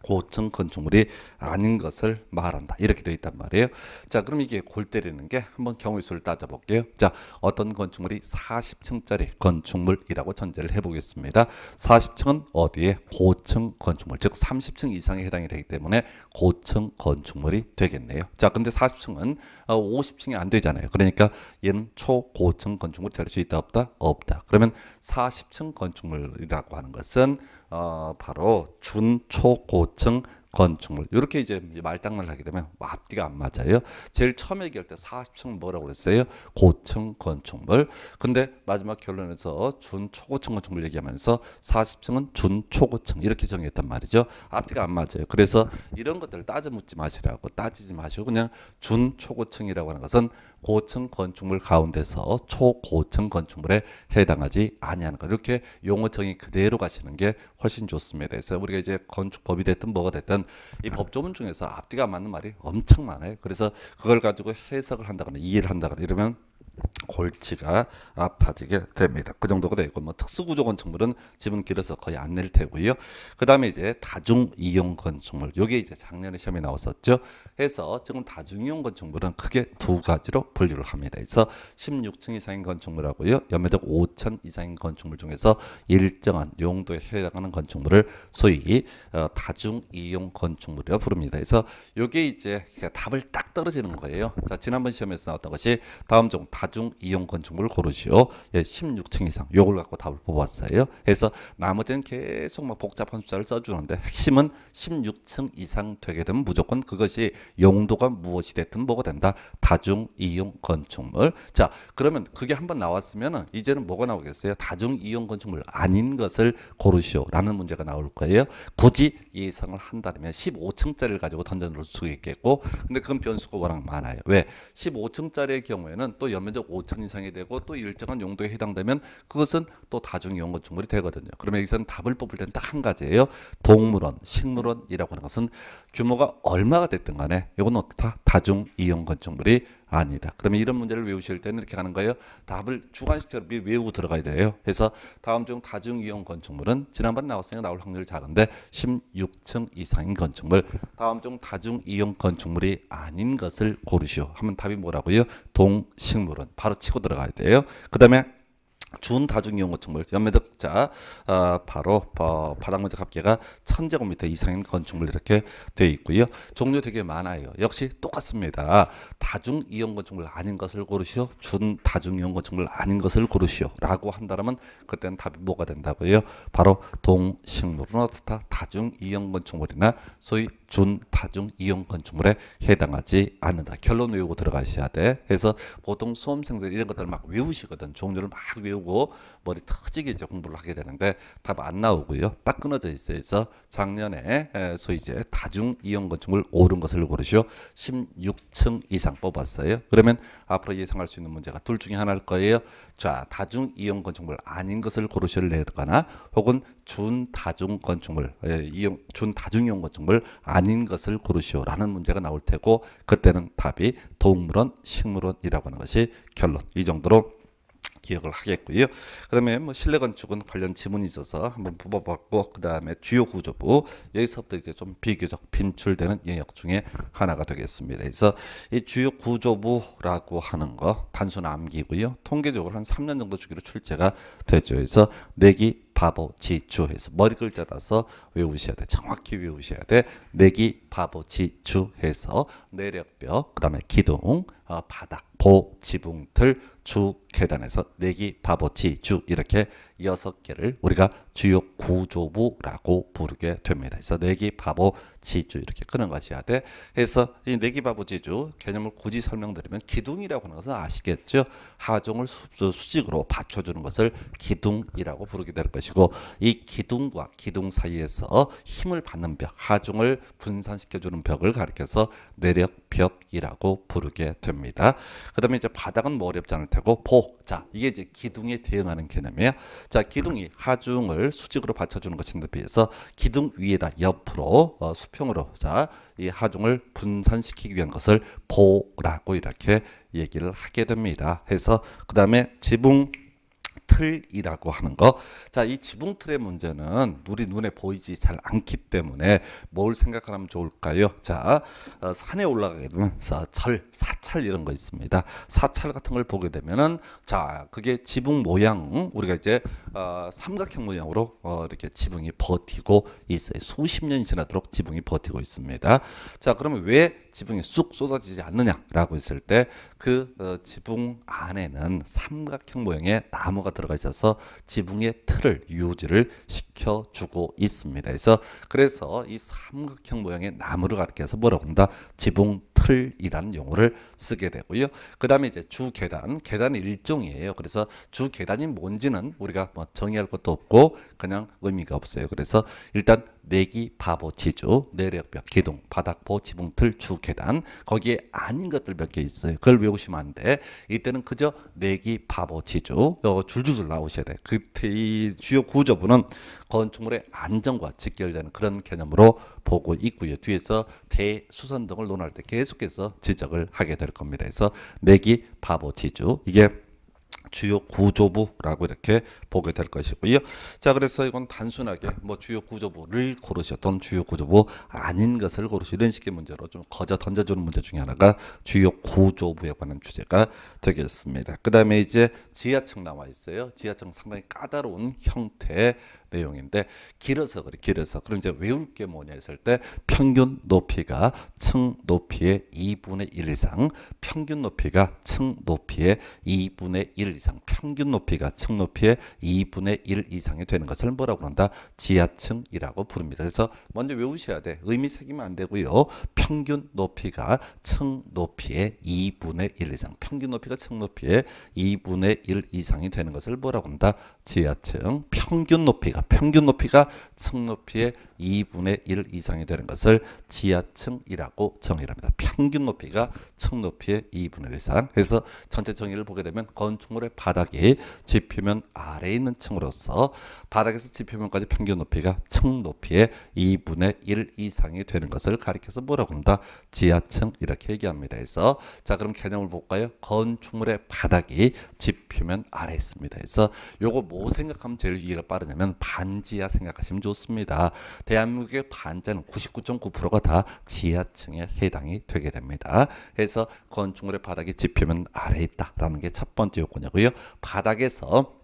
고층 건축물이 아닌 것을 말한다. 이렇게 되어 있단 말이에요. 자, 그럼 이게 골 때리는 게 한번 경우의 수를 따져볼게요. 자, 어떤 건축물이 40층짜리 건축물이라고 전제를 해보겠습니다. 40층은 어디에 고층 건축물, 즉 30층 이상에 해당이 되기 때문에 고층 건축물이 되겠네요. 자, 근데 40층은 50층이 어, 안 되잖아요. 그러니까 얘는 초고층 건축물 될 수 있다 없다? 없다. 그러면 40층 건축물이라고 하는 것은 어, 바로 준초고층 건축물 이렇게 이제 말장난을 하게 되면 앞뒤가 안 맞아요. 제일 처음에 얘기할 때 40층 뭐라고 그랬어요? 고층 건축물. 근데 마지막 결론에서 준초고층 건축물 얘기하면서 40층은 준초고층 이렇게 정했단 말이죠. 앞뒤가 안 맞아요. 그래서 이런 것들 따져 묻지 마시라고 따지지 마시고 그냥 준초고층이라고 하는 것은 고층 건축물 가운데서 초고층 건축물에 해당하지 아니하는 것 이렇게 용어 청이 그대로 가시는 게 훨씬 좋습니다. 그래서 우리가 이제 건축법이 됐든 뭐가 됐든 이 법조문 중에서 앞뒤가 맞는 말이 엄청 많아요. 그래서 그걸 가지고 해석을 한다거나 이해를 한다거나 이러면 골치가 아파지게 됩니다. 그 정도가 되고 뭐 특수구조 건축물은 지분 길어서 거의 안 낼 테고요. 그 다음에 이제 다중이용 건축물 이게 이제 작년에 시험에 나왔었죠. 해서 지금 다중이용 건축물은 크게 두 가지로 분류를 합니다. 그래서 16층 이상인 건축물하고요. 연매적 5천 이상인 건축물 중에서 일정한 용도에 해당하는 건축물을 소위 어, 다중이용 건축물이라 고 부릅니다. 그래서 이게 이제 답을 딱 떨어지는 거예요. 자 지난번 시험에서 나왔던 것이 다음 종 전용 다중 이용 건축물을 고르시오. 예, 16층 이상 요걸 갖고 답을 뽑았어요. 그래서 나머지는 계속 막 복잡한 숫자를 써주는데 핵심은 16층 이상 되게 되면 무조건 그것이 용도가 무엇이 됐든 뭐가 된다. 다중 이용 건축물. 자 그러면 그게 한번 나왔으면 이제는 뭐가 나오겠어요? 다중 이용 건축물 아닌 것을 고르시오라는 문제가 나올 거예요. 굳이 예상을 한다면 15층짜리를 가지고 던져놓을 수 있겠고 근데 그건 변수가 워낙 많아요. 왜? 15층짜리의 경우에는 또 연면적 5천 이상이 되고 또 일정한 용도에 해당되면 그것은 또 다중이용건 축물이 되거든요. 그러면 여기서는 답을 뽑을 때는 딱 한 가지예요. 동물원, 식물원이라고 하는 것은 규모가 얼마가 됐든 간에 이건 어떻다? 다중이용건축물이 아니다. 그러면 이런 문제를 외우실 때는 이렇게 가는 거예요. 답을 주관식처럼 외우고 들어가야 돼요. 그래서 다음 중 다중이용 건축물은 지난번에 나왔으니까 나올 확률이 작은데 16층 이상인 건축물. 다음 중 다중이용 건축물이 아닌 것을 고르시오. 하면 답이 뭐라고요? 동식물은 바로 치고 들어가야 돼요. 그 다음에 준 다중이용 건축물 연매득자 어, 아, 바로 어, 바닥면적 합계가 천제곱미터 이상인 건축물 이렇게 되어 있고요. 종류 되게 많아요. 역시 똑같습니다. 다중이용 건축물 아닌 것을 고르시오. 준 다중이용 건축물 아닌 것을 고르시오라고 한다면 그때는 답이 뭐가 된다고요? 바로 동식물은 어떻다? 다중이용 건축물이나 소위 준 타중 이용 건축물에 해당하지 않는다. 결론 외우고 들어가셔야 돼. 그래서 보통 수험생들 이런 것들을 막 외우시거든. 종류를 막 외우고 머리 터지게 이제 공부를 하게 되는데 답 안 나오고요. 딱 끊어져 있어서 작년에 소위 이제 다중 이용 건축물 오른 것을 고르시오. 16층 이상 뽑았어요. 그러면 앞으로 예상할 수 있는 문제가 둘 중에 하나일 거예요. 자, 다중 이용 건축물 아닌 것을 고르셔를 내거나 혹은 준다중 건축물, 예, 준다중용 건축물 아닌 것을 고르시오라는 문제가 나올 테고 그때는 답이 동물원, 식물원이라고 하는 것이 결론. 이 정도로 기억을 하겠고요. 그다음에 뭐 실내 건축은 관련 지문이 있어서 한번 뽑아봤고 그다음에 주요 구조부 여기서부터 이제 좀 비교적 빈출되는 영역 중에 하나가 되겠습니다. 그래서 이 주요 구조부라고 하는 거 단순 암기고요. 통계적으로 한 3년 정도 주기로 출제가 되죠. 그래서 내기 바보 지추해서 머리 글자 따서 외우셔야 돼. 정확히 외우셔야 돼. 내기 바보 지추해서 내력벽 그다음에 기둥 어, 바닥 보, 지붕, 틀, 주, 계단에서 내기, 바보치, 주 이렇게 여섯 개를 우리가 주요 구조부라고 부르게 됩니다. 그래서 내기, 바보, 지주 이렇게 끄는 것이 하되 해서 이 내기, 바보, 지주 개념을 굳이 설명드리면 기둥이라고 하는 것은 아시겠죠? 하종을 수, 직으로 받쳐주는 것을 기둥이라고 부르게 될 것이고 이 기둥과 기둥 사이에서 힘을 받는 벽, 하종을 분산시켜주는 벽을 가리켜서 내력벽이라고 부르게 됩니다. 그다음에 이제 바닥은 뭐 어렵지 않을 테고 보. 자, 이게 이제 기둥에 대응하는 개념이에요. 자, 기둥이 하중을 수직으로 받쳐주는 것인데 비해서 기둥 위에다 옆으로 어, 수평으로 자, 이 하중을 분산시키기 위한 것을 보라고 이렇게 얘기를 하게 됩니다. 해서 그다음에 지붕 틀이라고 하는 거. 자, 이 지붕틀의 문제는 우리 눈에 보이지 잘 않기 때문에 뭘 생각하면 좋을까요? 자, 어, 산에 올라가게 되면 자, 철, 사찰 이런 거 있습니다. 사찰 같은 걸 보게 되면은 자, 그게 지붕 모양 우리가 이제 어, 삼각형 모양으로 어, 이렇게 지붕이 버티고 있어요. 수십 년이 지나도록 지붕이 버티고 있습니다. 자, 그러면 왜 지붕이 쑥 쏟아지지 않느냐라고 했을 때그 어, 지붕 안에는 삼각형 모양의 나무가 들어가 있어서 지붕의 틀을 유지를 시킵니 지켜주고 있습니다. 그래서 그래서 이 삼각형 모양의 나무를 가리켜서 뭐라고 합니다. 지붕 틀이라는 용어를 쓰게 되고요. 그 다음에 이제 주 계단, 계단의 일종이에요. 그래서 주 계단이 뭔지는 우리가 뭐 정의할 것도 없고 그냥 의미가 없어요. 그래서 일단 내기 바보 지주, 내력벽, 기둥, 바닥보, 지붕틀, 주 계단 거기에 아닌 것들 몇 개 있어요. 그걸 외우시면 안 돼. 이때는 그저 내기 바보 지주, 줄줄줄 나오셔야 돼. 그때 이 주요 구조부는 건축물의 안정과 직결되는 그런 개념으로 보고 있고요. 뒤에서 대수선 등을 논할 때 계속해서 지적을 하게 될 겁니다. 그래서 내기 바보 지주 이게 주요 구조부라고 이렇게 보게 될 것이고요. 자, 그래서 이건 단순하게 뭐 주요 구조부를 고르셨던 주요 구조부 아닌 것을 고르시 이런 식의 문제로 좀 거저 던져주는 문제 중에 하나가 주요 구조부에 관한 주제가 되겠습니다. 그 다음에 이제 지하층 나와 있어요. 지하층 상당히 까다로운 형태의 내용인데 길어서 그래 길어서 그럼 이제 외울 게 뭐냐 했을 때 평균 높이가 층 높이의 2분의 1 이상 평균 높이가 층 높이의 2분의 1 이상 평균 높이가 층 높이의 2분의 1 이상이 되는 것을 뭐라고 한다 지하층이라고 부릅니다 그래서 먼저 외우셔야 돼 의미 새기면 안 되고요 평균 높이가 층 높이의 2분의 1 이상 평균 높이가 층 높이의 2분의 1 이상이 되는 것을 뭐라고 한다 지하층 평균 높이가 평균 높이가 층 높이의 2분의 1 이상이 되는 것을 지하층이라고 정의를 합니다. 평균 높이가 층 높이의 2분의 1 이상. 그서 전체 정의를 보게 되면 건축물의 바닥이 지표면 아래에 있는 층으로서 바닥에서 지표면까지 평균 높이가 층 높이의 2분의 1 이상이 되는 것을 가리켜서 뭐라고 합니다. 지하층 이렇게 얘기합니다. 그래서 자 그럼 개념을 볼까요? 건축물의 바닥이 지표면 아래에 있습니다. 그래서 요거 뭐뭐 생각하면 제일 이해가 빠르냐면 반지하 생각하시면 좋습니다. 대한민국의 반자는 99.9%가 다 지하층에 해당이 되게 됩니다. 그래서 건축물의 바닥이 지표면 아래에 있다라는 게 첫 번째 요건이고요. 바닥에서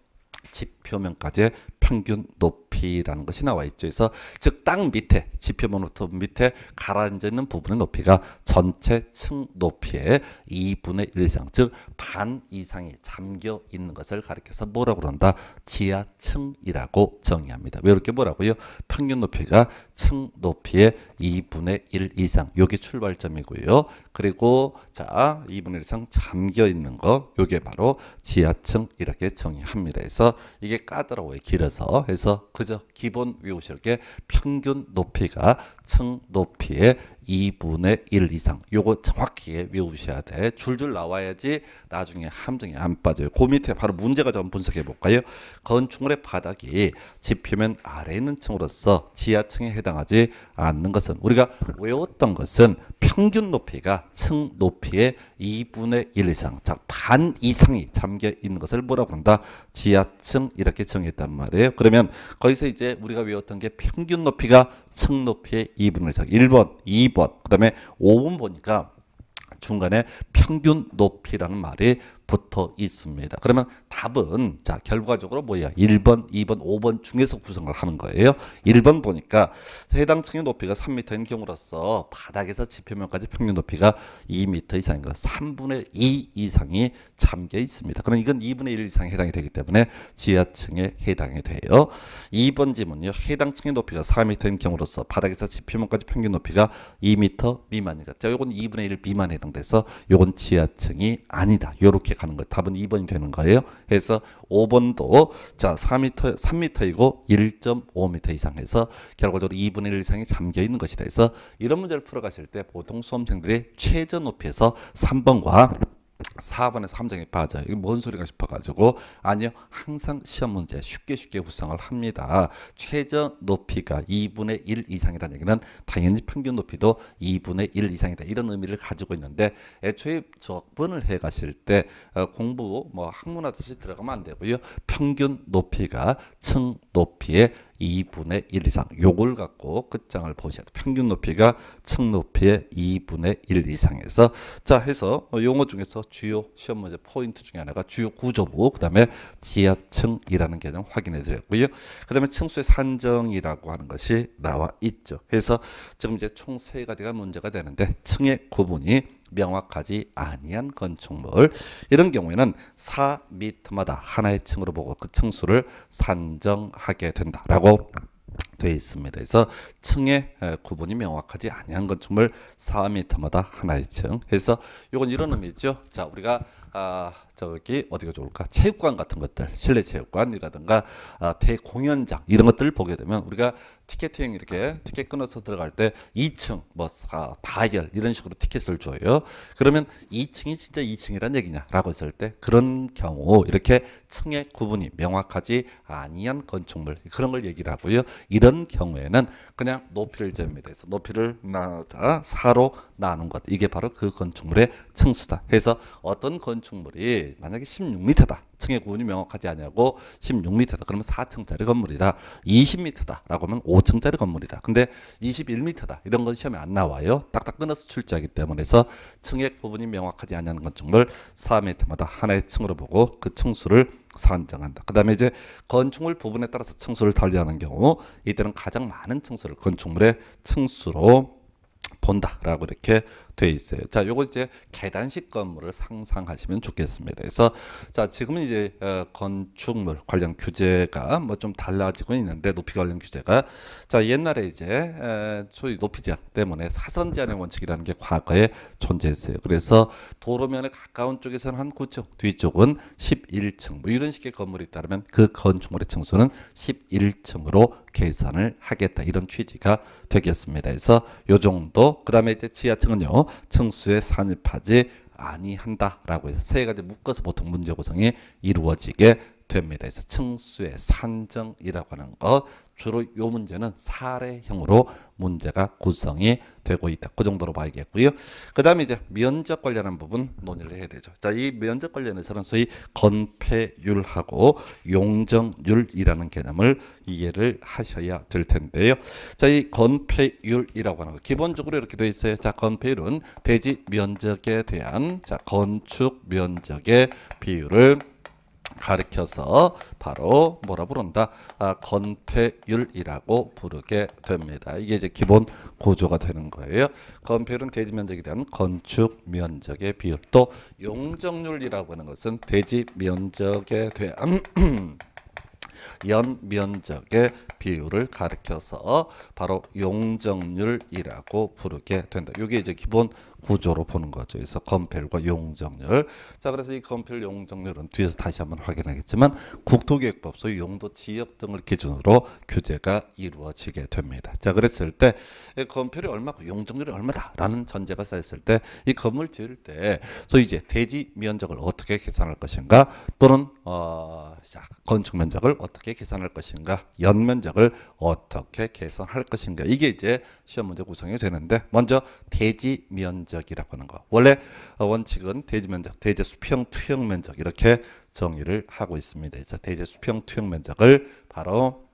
지표면까지의 평균 높 높이라는 것이 나와 있죠. 그래서 즉 땅 밑에 지표면부터 밑에 가라앉아 있는 부분의 높이가 전체 층 높이의 2분의 1 이상 즉 반 이상이 잠겨 있는 것을 가리켜서 뭐라고 그런다? 지하층이라고 정의합니다. 왜 이렇게 뭐라고요? 평균 높이가 층 높이의 2분의 1 이상 요게 출발점이고요. 그리고 자 2분의 1 이상 잠겨 있는 거 요게 바로 지하층 이렇게 정의합니다. 그래서 이게 까다로워요. 길어서 그래서 그저 기본 기본 외우실 게 평균 높이가 층 높이의 2분의 1 이상 요거 정확히 외우셔야 돼 줄줄 나와야지 나중에 함정에안 빠져요 그 밑에 바로 문제가 좀 분석해 볼까요 건축물의 바닥이 지표면 아래 있는 층으로서 지하층에 해당하지 않는 것은 우리가 외웠던 것은 평균 높이가 층 높이의 2분의 1 이상 즉반 이상이 잠겨 있는 것을 뭐라고 한다 지하층 이렇게 정했단 말이에요 그러면 거기서 이제 우리가 외웠던 게 평균 높이가 층높이의2분을 1석 1번, 2번, 그 다음에 5번 보니까 중간에 평균 높이라는 말이 붙어 있습니다. 그러면 답은 자 결과적으로 뭐예요 1번, 2번, 5번 중에서 구성을 하는 거예요. 1번 보니까 해당 층의 높이가 3m인 경우로서 바닥에서 지표면까지 평균 높이가 2m 이상인 것 3분의 2 이상이 잠겨 있습니다. 그럼 이건 2분의 1 이상 해당이 되기 때문에 지하층에 해당이 돼요. 2번 지문요. 이 해당 층의 높이가 4m인 경우로서 바닥에서 지표면까지 평균 높이가 2m 미만이 것. 자, 요건 2분의 1 미만에 해당돼서 이건 지하층이 아니다. 이렇게 가는 거예요. 답은 2번이 되는 거예요. 그래서 5번도 자 4m 3m이고 1.5m 이상 해서 결과적으로 2분의 1 이상이 잠겨 있는 것이다. 해서 이런 문제를 풀어가실 때 보통 수험생들이 최저 높이에서 3번과 4번에서 함정에 빠져요. 이게 뭔 소리가 싶어가지고 아니요. 항상 시험 문제 쉽게 쉽게 구성을 합니다. 최저 높이가 2분의 1 이상이라는 얘기는 당연히 평균 높이도 2분의 1 이상이다. 이런 의미를 가지고 있는데 애초에 적분을 해 가실 때 어, 공부 뭐 학문 하듯이 들어가면 안 되고요. 평균 높이가 층 높이의 2분의 1 이상 요걸 갖고 끝장을 보셔야 돼 평균 높이가 층 높이의 2분의 1 이상에서 자 해서 용어 중에서 주요 시험 문제 포인트 중에 하나가 주요 구조부 그 다음에 지하층이라는 개념 확인해 드렸고요 그 다음에 층수의 산정이라고 하는 것이 나와 있죠 그래서 지금 이제 총 세 가지가 문제가 되는데 층의 구분이 명확하지 아니한 건축물 이런 경우에는 4미터마다 하나의 층으로 보고 그 층수를 산정하게 된다라고 되어 있습니다. 그래서 층의 구분이 명확하지 아니한 건축물 4m마다 하나의 층. 그래서 이건 이런 의미죠. 자, 우리가 아, 저기 어디가 좋을까? 체육관 같은 것들, 실내 체육관이라든가 아, 대공연장 이런 것들을 보게 되면 우리가 티켓팅 이렇게 티켓 끊어서 들어갈 때 2층 뭐 사, 다열 이런 식으로 티켓을 줘요. 그러면 2층이 진짜 2층이란 얘기냐라고 했을 때 그런 경우 이렇게 층의 구분이 명확하지 아니한 건축물 그런 걸 얘기를 하고요. 이런 경우에는 그냥 높이를 재미돼서 높이를 나다 4로 나눈 것 이게 바로 그 건축물의 층수다. 해서 어떤 건축물이 만약에 16m다. 층의 구분이 명확하지 않냐고 16m다. 그러면 4층짜리 건물이다. 20m다라고 하면 5층짜리 건물이다. 근데 21m다. 이런 건 시험에 안 나와요. 딱딱 끊어서 출제하기 때문에 그래서 층의 구분이 명확하지 않냐는건축물 4m마다 하나의 층으로 보고 그 층수를 산정한다. 그 다음에 이제 건축물 부분에 따라서 층수를 달리하는 경우 이때는 가장 많은 층수를 건축물의 층수로 본다라고 이렇게 돼 있어요. 자, 요거 이제 계단식 건물을 상상하시면 좋겠습니다. 그래서 자, 지금은 이제 어, 건축물 관련 규제가 뭐 좀 달라지고 있는데 높이 관련 규제가 자, 옛날에 이제 에, 소위 높이 제한 때문에 사선 제한의 원칙이라는 게 과거에 존재했어요. 그래서 도로면에 가까운 쪽에서는 한 9층, 뒤쪽은 11층 뭐 이런 식의 건물이 따르면 그 건축물의 층수는 11층으로 계산을 하겠다 이런 취지가 되겠습니다. 그래서 요 정도 그다음에 이제 지하층은요. 경 층수에 산입하지 아니한다라고 해서 세 가지 묶어서 보통 문제 구성이 이루어지게 됩니다. 그래서 층수의 산정이라고 하는 것, 주로 이 문제는 사례형으로 문제가 구성이 되고 있다. 그 정도로 봐야겠고요. 그 다음에 이제 면적 관련한 부분 논의를 해야 되죠. 자, 이 면적 관련해서는 소위 건폐율하고 용적률이라는 개념을 이해를 하셔야 될 텐데요. 자, 이 건폐율이라고 하는 거 기본적으로 이렇게 돼 있어요. 자, 건폐율은 대지 면적에 대한 자 건축 면적의 비율을 가르켜서 바로 뭐라 부른다? 아, 건폐율이라고 부르게 됩니다. 이게 이제 기본 고조가 되는 거예요. 건폐율은 대지 면적에 대한 건축 면적의 비율. 또 용적률이라고 하는 것은 대지 면적에 대한 연 면적의 비율을 가르켜서 바로 용적률이라고 부르게 된다. 이게 이제 기본 구조로 보는 거죠. 그래서 건폐율과 용적률. 자, 그래서 이 건폐율 용적률은 뒤에서 다시 한번 확인하겠지만 국토계획법 소위 용도 지역 등을 기준으로 규제가 이루어지게 됩니다. 자, 그랬을 때 건폐율이 얼마고 용적률이 얼마다라는 전제가 쌓였을 때 이 건물 지을 때 소위 이제 대지 면적을 어떻게 계산할 것인가 또는 어, 자, 건축 면적을 어떻게 계산할 것인가 연면적을 어떻게 계산할 것인가 이게 이제 시험 문제 구성이 되는데 먼저 대지 면적이라고 하는 거. 원래 어, 원칙은 대지 면적, 대지 수평 투영 면적 이렇게 정의를 하고 있습니다. 대지 수평 투형 면적을 바로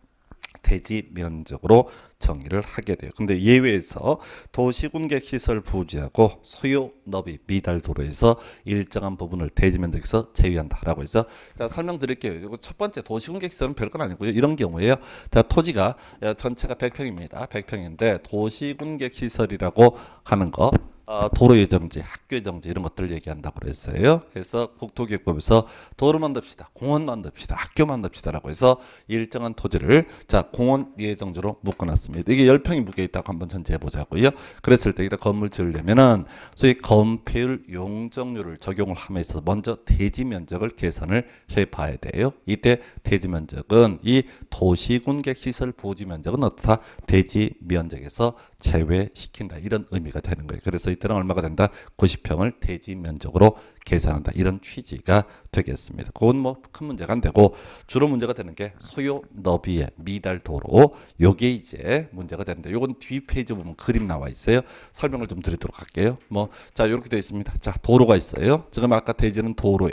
대지면적으로 정의를 하게 돼요. 근데 예외에서 도시군객 시설 부지하고 소요 너비 미달 도로에서 일정한 부분을 대지면적에서 제외한다라고 해서 자 설명드릴게요. 이거 첫 번째 도시군객 시설은 별건 아니고요. 이런 경우에요. 자 토지가 어, 전체가 100평입니다. 100평인데 도시군객 시설이라고 하는 거 어, 도로예 정지, 학교예 정지 이런 것들을 얘기한다고 그랬어요. 그래서 국토교획법에서 도로 만듭시다, 공원 만듭시다, 학교 만듭시다라고 해서 일정한 토지를 자 공원 예정지로 묶어놨습니다. 이게 열평이 묶여 있다고 한번 전제해 보자고요. 그랬을 때 여기다 건물 지으려면은 소위 건폐율 용적률을 적용을 하면서 먼저 대지 면적을 계산을 해봐야 돼요. 이때 대지 면적은 이 도시군객 시설 보지 면적은 어떻다? 대지 면적에서 제외시킨다 이런 의미가 되는 거예요. 그래서 제곱미터는 얼마가 된다? 90평을 대지 면적으로 계산한다. 이런 취지가 되겠습니다. 그건 뭐 큰 문제가 안 되고 주로 문제가 되는 게 소요 너비의 미달 도로 요게 이제 문제가 되는데 요건 뒷페이지 보면 그림 나와 있어요. 설명을 좀 드리도록 할게요. 뭐 자 이렇게 되어 있습니다. 자 도로가 있어요. 지금 아까 대지는 도로에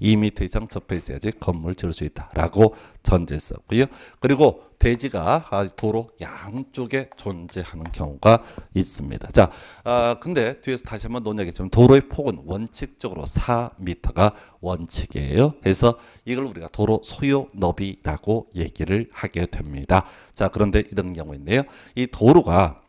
2m 이상 접해 있어야지 건물 지을 수 있다라고 전제 했었고요 그리고 대지가 아, 도로 양쪽에 존재하는 경우가 있습니다. 자, 아, 근데 뒤에서 다시 한번 논의하겠지만 도로의 폭은 원칙적으로 4m가 원칙이에요. 그래서 이걸 우리가 도로 소요 너비라고 얘기를 하게 됩니다. 자, 그런데 이런 경우인데요. 이 도로가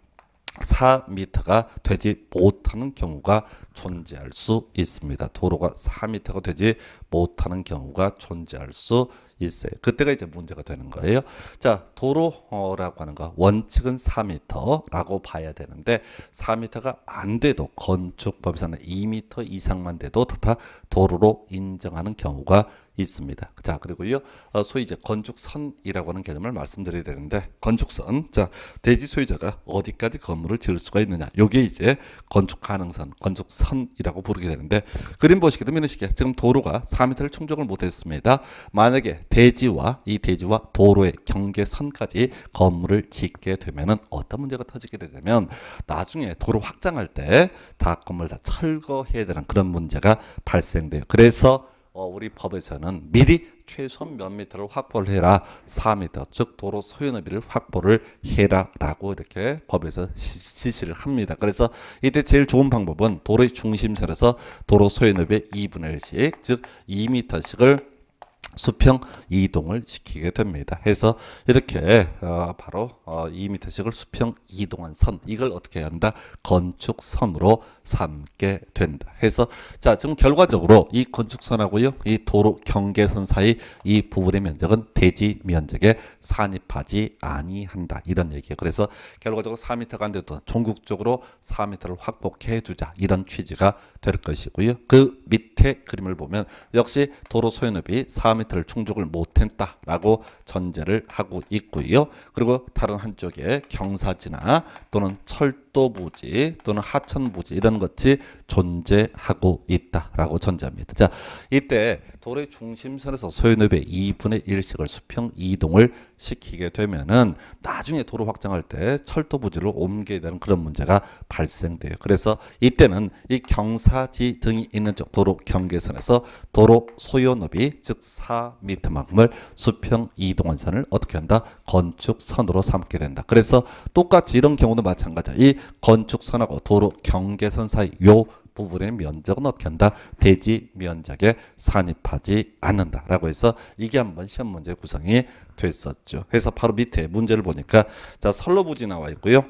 4m가 되지 못하는 경우가 존재할 수 있습니다. 도로가 4m가 되지 못하는 경우가 존재할 수 있어요. 그때가 이제 문제가 되는 거예요. 자, 도로라고 하는 거 원칙은 4m라고 봐야 되는데 4m가 안 돼도 건축법에 2m 이상만 돼도 다 도로로 인정하는 경우가 있습니다. 자, 그리고요. 어, 소위 이제 건축선이라고 하는 개념을 말씀드려야 되는데 건축선. 자, 대지 소유자가 어디까지 건물을 지을 수가 있느냐. 요게 이제 건축 가능선, 건축선이라고 부르게 되는데 그림 보시게 되면 이식이 지금 도로가 4m를 충족을 못 했습니다. 만약에 대지와 이 대지와 도로의 경계선까지 건물을 짓게 되면은 어떤 문제가 터지게 되냐면 나중에 도로 확장할 때 다 건물 다 철거해야 되는 그런 문제가 발생돼요. 그래서 어, 우리 법에서는 미리 최소 몇 미터를 확보를 해라 4미터 즉 도로 소유 너비를 확보를 해라라고 이렇게 법에서 지시를 합니다. 그래서 이때 제일 좋은 방법은 도로의 중심선에서 도로 소유 너비의 2분의 1씩 즉 2미터씩을 수평 이동을 시키게 됩니다. 해서 이렇게 어 바로 어 2m씩을 수평 이동한 선 이걸 어떻게 한다? 건축선으로 삼게 된다. 해서 자 지금 결과적으로 이 건축선하고요 이 도로 경계선 사이 이 부분의 면적은 대지 면적에 산입하지 아니한다 이런 얘기예요. 그래서 결과적으로 4m가 안 돼도 전국적으로 4m를 확보해 주자 이런 취지가 될 것이고요. 그 밑에 그림을 보면 역시 도로 소연읍이 4m 파라미터를 충족을 못했다라고 전제를 하고 있고요. 그리고 다른 한쪽에 경사지나 또는 철도 국도부지 또는 하천부지 이런 것이 존재하고 있다라고 전제합니다. 자, 이때 돌의 중심선에서 소유업의 2분의 1씩을 수평 이동을 시키게 되면은 나중에 도로 확장할 때 철도 부지로 옮겨야 되는 그런 문제가 발생돼요. 그래서 이때는 이 경사지 등이 있는 쪽 도로 경계선에서 도로 소유업이 즉 4m만큼을 수평 이동한 선을 어떻게 한다? 건축선으로 삼게 된다. 그래서 똑같이 이런 경우도 마찬가지야. 이 건축선하고 도로 경계선 사이 요 부분의 면적은 어떻게 한다? 대지 면적에 산입하지 않는다. 라고 해서 이게 한번 시험 문제 구성이 됐었죠. 해서 바로 밑에 문제를 보니까 자, 선로부지 나와 있고요.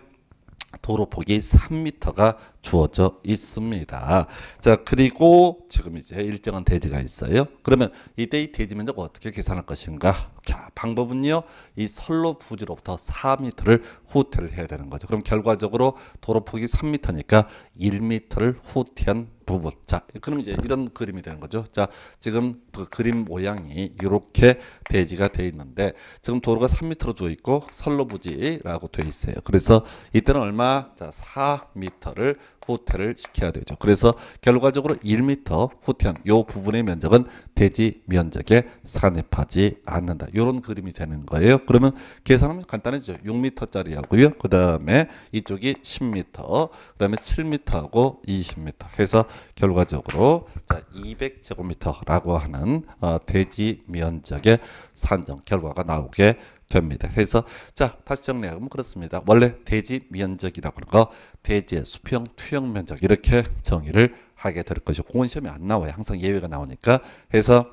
도로 폭이 3m가 주어져 있습니다. 자 그리고 지금 이제 일정한 대지가 있어요. 그러면 이때 이 대지 면적을 어떻게 계산할 것인가? 자, 방법은요. 이 선로 부지로부터 4m를 후퇴를 해야 되는 거죠. 그럼 결과적으로 도로 폭이 3m니까 1m를 후퇴한 부분. 자, 그럼 이제 이런 그림이 되는 거죠. 자, 지금 그 그림 모양이 이렇게 대지가 되어 있는데 지금 도로가 3m로 줘 있고 선로 부지라고 되어 있어요. 그래서 이때는 얼마? 자, 4m를 후퇴를 시켜야 되죠. 그래서 결과적으로 1m 후퇴한 이 부분의 면적은 대지 면적에 산입하지 않는다. 이런 그림이 되는 거예요. 그러면 계산하면 간단해지죠. 6m짜리 하고요. 그 다음에 이쪽이 10m, 그 다음에 7m하고 20m 해서 결과적으로 200제곱미터라고 하는 어, 대지 면적의 산정 결과가 나오게 됩니다. 그래서 자 다시 정리하면 그렇습니다. 원래 대지 면적이라고 하는 거 대지의 수평 투영 면적 이렇게 정의를 하게 될 것이고 공원 시험이 안 나와요. 항상 예외가 나오니까 해서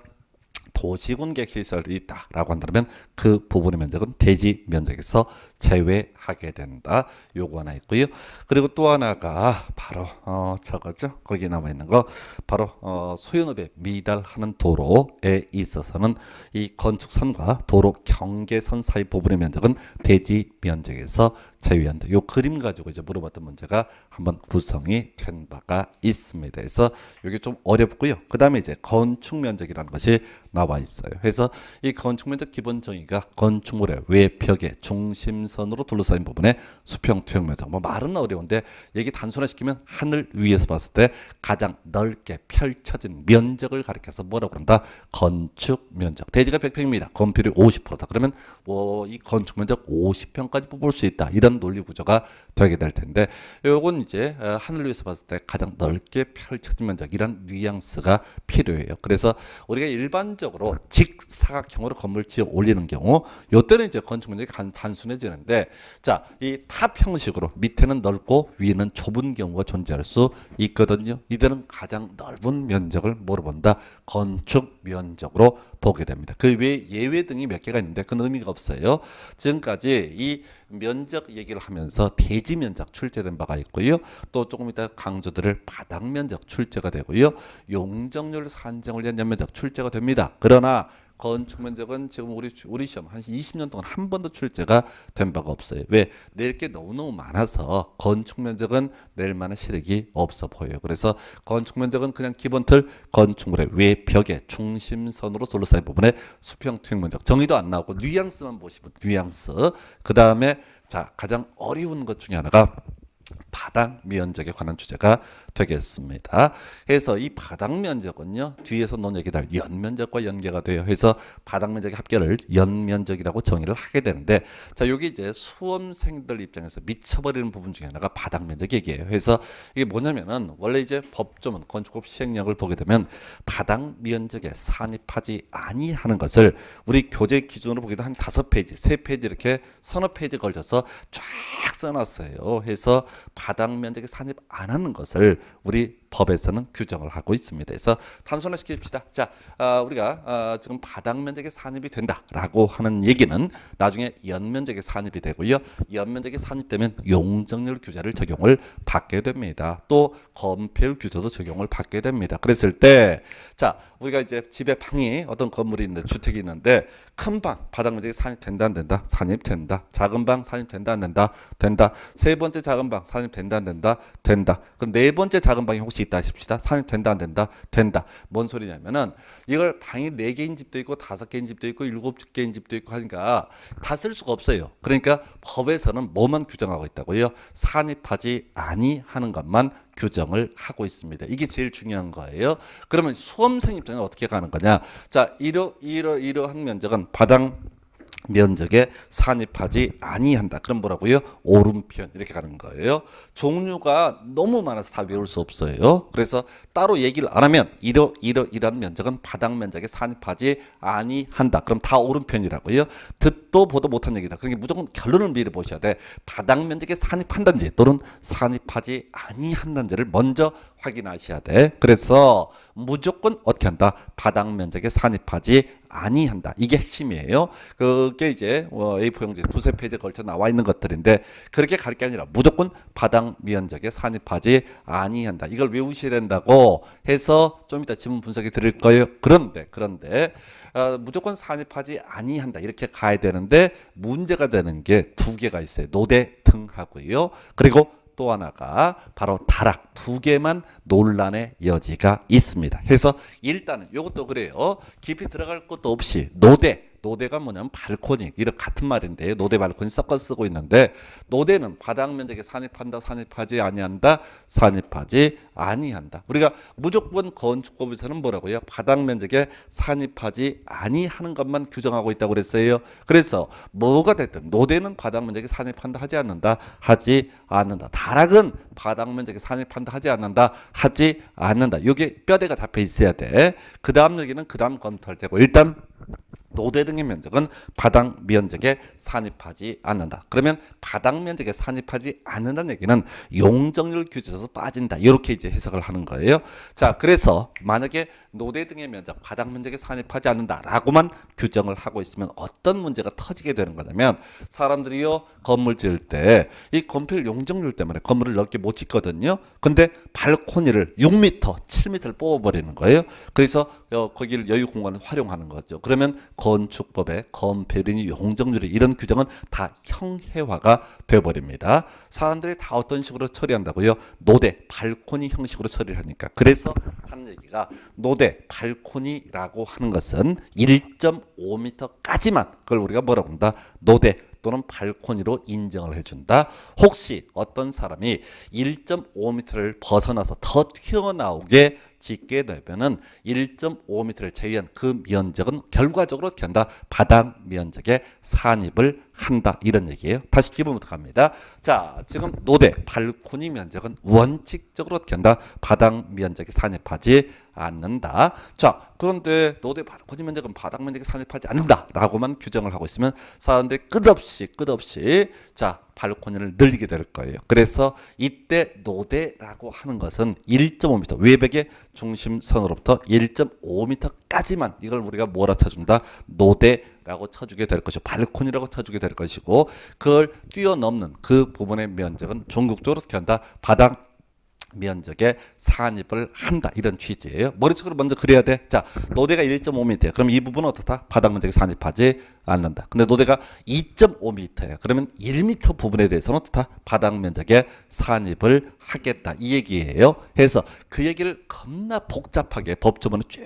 도시군 계시설이 있다라고 한다면 그 부분의 면적은 대지 면적에서 제외하게 된다. 요거 하나 있고요. 그리고 또 하나가 바로 어 저거죠. 거기 남아 있는 거 바로 어 소유업에 미달하는 도로에 있어서는 이 건축선과 도로 경계선 사이 부분의 면적은 대지 면적에서 제외한다. 요 그림 가지고 이제 물어봤던 문제가 한번 구성이 된 바가 있습니다. 그래서 이게 좀 어렵고요. 그다음에 이제 건축 면적이라는 것이 나와 있어요. 그래서 이 건축 면적 기본 정의가 건축물의 외벽의 중심 선으로 둘러싸인 부분에 수평 투영면적. 뭐 말은 어려운데 얘기 단순화시키면 하늘 위에서 봤을 때 가장 넓게 펼쳐진 면적을 가리켜서 뭐라고 그런다? 건축 면적. 대지가 100평입니다. 건필이 50%다. 그러면 뭐 이 건축 면적 50평까지 뽑을 수 있다. 이런 논리 구조가 되게 될 텐데 요건 이제 어, 하늘 위에서 봤을 때 가장 넓게 펼쳐진 면적 이런 뉘앙스가 필요해요. 그래서 우리가 일반적으로 직사각형으로 건물 지어 올리는 경우 요때는 이제 건축 면적이 단순해지는 되데 자, 이 탑 형식으로 밑에는 넓고 위는 좁은 경우가 존재할 수 있거든요. 이들은 가장 넓은 면적을 물어본다. 건축 면적으로 보게 됩니다. 그 외에 예외 등이 몇 개가 있는데 그건 의미가 없어요. 지금까지 이 면적 얘기를 하면서 대지 면적 출제된 바가 있고요. 또 조금 이따 강조들을 바닥 면적 출제가 되고요. 용적률 산정을 위한 면적 출제가 됩니다. 그러나 건축 면적은 지금 우리 우리 시험 한 20년 동안 한 번도 출제가 된 바가 없어요. 왜? 낼 게 너무너무 많아서 건축 면적은 낼 만한 실력이 없어 보여요. 그래서 건축 면적은 그냥 기본 틀 건축물의 외벽의 중심선으로 둘러싸인 부분의 수평 투영 면적 정의도 안 나오고 뉘앙스만 보시면 뉘앙스. 그다음에 자, 가장 어려운 것 중에 하나가 바닥 면적에 관한 주제가 되겠습니다. 해서 이 바닥 면적은요. 뒤에서 논얘기 달 연면적과 연계가 돼요. 해서 바닥 면적의 합계를 연면적이라고 정의를 하게 되는데 자, 여기 이제 수험생들 입장에서 미쳐버리는 부분 중에 하나가 바닥 면적 얘기예요. 그래서 이게 뭐냐면은 원래 이제 법조문 건축법 시행령을 보게 되면 바닥 면적에 산입하지 아니하는 것을 우리 교재 기준으로 보기도 한 다섯 페이지, 세 페이지 이렇게 서너 페이지 걸쳐서 쫙 써놨어요. 해서 바닥 면적에 산입 안 하는 것을 우리 법에서는 규정을 하고 있습니다. 그래서 단순화 시킵시다. 자, 어, 우리가 어, 지금 바닥 면적의 산입이 된다라고 하는 얘기는 나중에 연면적의 산입이 되고요. 연면적이 산입되면 용적률 규제를 적용을 받게 됩니다. 또 건폐율 규제도 적용을 받게 됩니다. 그랬을 때, 자, 우리가 이제 집에 방이 어떤 건물이 있는데 주택이 있는데 큰 방 바닥 면적이 산입된다 안 된다, 산입된다, 작은 방 산입된다 안 된다, 된다, 세 번째 작은 방 산입된다 안 된다, 된다. 그럼 네 번째 작은 방이 혹시 집 있다 싶시다 산입된다 안 된다 된다 뭔 소리냐면은 이걸 방이 네개인 집도 있고 다섯 개인 집도 있고 일곱 개인 집도 있고 하니까 다 쓸 수가 없어요 그러니까 법에서는 뭐만 규정하고 있다고요 산입하지 아니하는 것만 규정을 하고 있습니다. 이게 제일 중요한 거예요. 그러면 수험생 입장에 어떻게 가는 거냐? 자, 이러 이러 이러한 면적은 바당 면적에 산입하지 아니한다. 그럼 뭐라고요? 오른편 이렇게 가는 거예요. 종류가 너무 많아서 다 외울 수 없어요. 그래서 따로 얘기를 안 하면 이러 이러 이런 면적은 바닥 면적에 산입하지 아니한다. 그럼 다 오른편이라고요. 듣도 보도 못한 얘기다. 그러니까 무조건 결론을 미리 보셔야 돼. 바닥 면적에 산입한단지 또는 산입하지 아니한단지를 먼저 확인하셔야 돼. 그래서 무조건 어떻게 한다? 바닥 면적에 산입하지 아니한다. 이게 핵심이에요. 그게 이제 어, A4 용지 두세 페이지 걸쳐 나와 있는 것들인데 그렇게 갈게 아니라 무조건 바닥 미적에 산입하지 아니한다. 이걸 외우셔야 된다고 해서 좀 이따 지문 분석이 드릴 거예요. 그런데 그런데 어, 무조건 산입하지 아니한다. 이렇게 가야 되는데 문제가 되는 게 두 개가 있어요. 노대 등하고요. 그리고 또 하나가 바로 타락 두 개만 논란의 여지가 있습니다. 그래서 일단은 이것도 그래요. 깊이 들어갈 것도 없이 노대 노대가 뭐냐면 발코니 이런 같은 말인데 노대 발코니 섞어 쓰고 있는데 노대는 바닥 면적에 산입한다 산입하지 아니한다 산입하지 아니한다 우리가 무조건 건축법에서는 뭐라고요 바닥 면적에 산입하지 아니하는 것만 규정하고 있다고 그랬어요 그래서 뭐가 됐든 노대는 바닥 면적에 산입한다 하지 않는다 하지 않는다 다락은 바닥 면적에 산입한다 하지 않는다 하지 않는다 여기 뼈대가 잡혀 있어야 돼그 다음 여기는 그 다음 검토할 때고 일단 노대 등의 면적은 바닥 면적에 산입하지 않는다. 그러면 바닥 면적에 산입하지 않는다는 얘기는 용적률 규제에서 빠진다. 이렇게 이제 해석을 하는 거예요. 자, 그래서 만약에 노대 등의 면적, 바닥 면적에 산입하지 않는다라고만 규정을 하고 있으면 어떤 문제가 터지게 되는 거냐면 사람들이요 건물 지을 때 이 건필 용적률 때문에 건물을 넓게 못 짓거든요. 근데 발코니를 6m, 7m를 뽑아버리는 거예요. 그래서 어, 거기를 여유 공간을 활용하는 거죠. 그러면 건축법에 건폐륜이 용적률이 이런 규정은 다 형해화가 되어버립니다. 사람들이 다 어떤 식으로 처리한다고요? 노대, 발코니 형식으로 처리를 하니까. 그래서 하는 얘기가 노대, 발코니라고 하는 것은 1.5m까지만 그걸 우리가 뭐라고 니다 노대, 또는 발코니로 인정을 해준다. 혹시 어떤 사람이 1.5m를 벗어나서 더 튀어나오게 직계 넓이는 1.5m를 제외한 그 면적은 결과적으로 견다 바닥 면적의 산입을 한다 이런 얘기예요. 다시 기본부터 갑니다. 자, 지금 노대 발코니 면적은 원칙적으로 견다 바닥 면적에 산입하지 않는다. 자, 그런데 노대 발코니 면적은 바닥 면적에 산입하지 않는다라고만 규정을 하고 있으면 사람들이 끝없이 끝없이 자 발코니를 늘리게 될 거예요. 그래서 이때 노대라고 하는 것은 1.5m 외벽의 중심선으로부터 1.5m까지만 이걸 우리가 몰아쳐준다 노대 라고 쳐주게 될 것이고 발코니라고 쳐주게 될 것이고 그걸 뛰어넘는 그 부분의 면적은 종국적으로 어떻게 한다? 바닥 면적의 산입을 한다 이런 취지예요 머릿속으로 먼저 그려야 돼자 노대가 1 5 m 요 그럼 이 부분은 어떻다 바닥 면적에 산입하지 않는다 근데 노대가 2 5 m 요 그러면 1m 부분에 대해서는 어떻다 바닥 면적에 산입을 하겠다 이 얘기예요 해서 그 얘기를 겁나 복잡하게 법조문을 쭉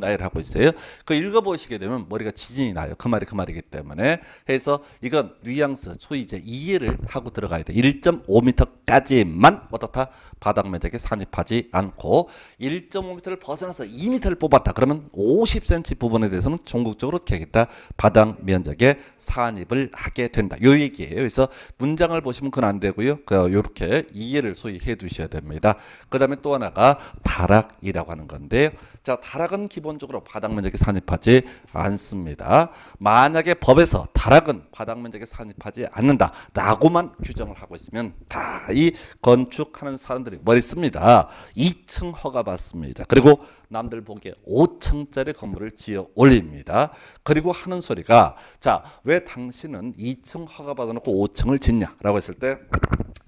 나열하고 있어요 그 읽어보시게 되면 머리가 지진이 나요 그 말이 그 말이기 때문에 해서 이건 뉘앙스 소위 이제 이해를 하고 들어가야 돼 1.5m까지만 어떻다 바 바닥 면적에 산입하지 않고 1.5m를 벗어나서 2m를 뽑았다. 그러면 50cm 부분에 대해서는 전국적으로 어떻게 하겠다? 바닥 면적에 산입을 하게 된다. 요 얘기예요. 그래서 문장을 보시면 그건 안 되고요. 이렇게 그, 이해를 소위 해 두셔야 됩니다. 그 다음에 또 하나가 다락이라고 하는 건데 자, 다락은 기본적으로 바닥 면적에 산입하지 않습니다. 만약에 법에서 다락은 바닥 면적에 산입하지 않는다라고만 규정을 하고 있으면 다 이 건축하는 사람들이 머리 씁니다. 2층 허가받습니다. 그리고 남들 보기에 5층짜리 건물을 지어 올립니다. 그리고 하는 소리가 자, 왜 당신은 2층 허가받아놓고 5층을 짓냐라고 했을 때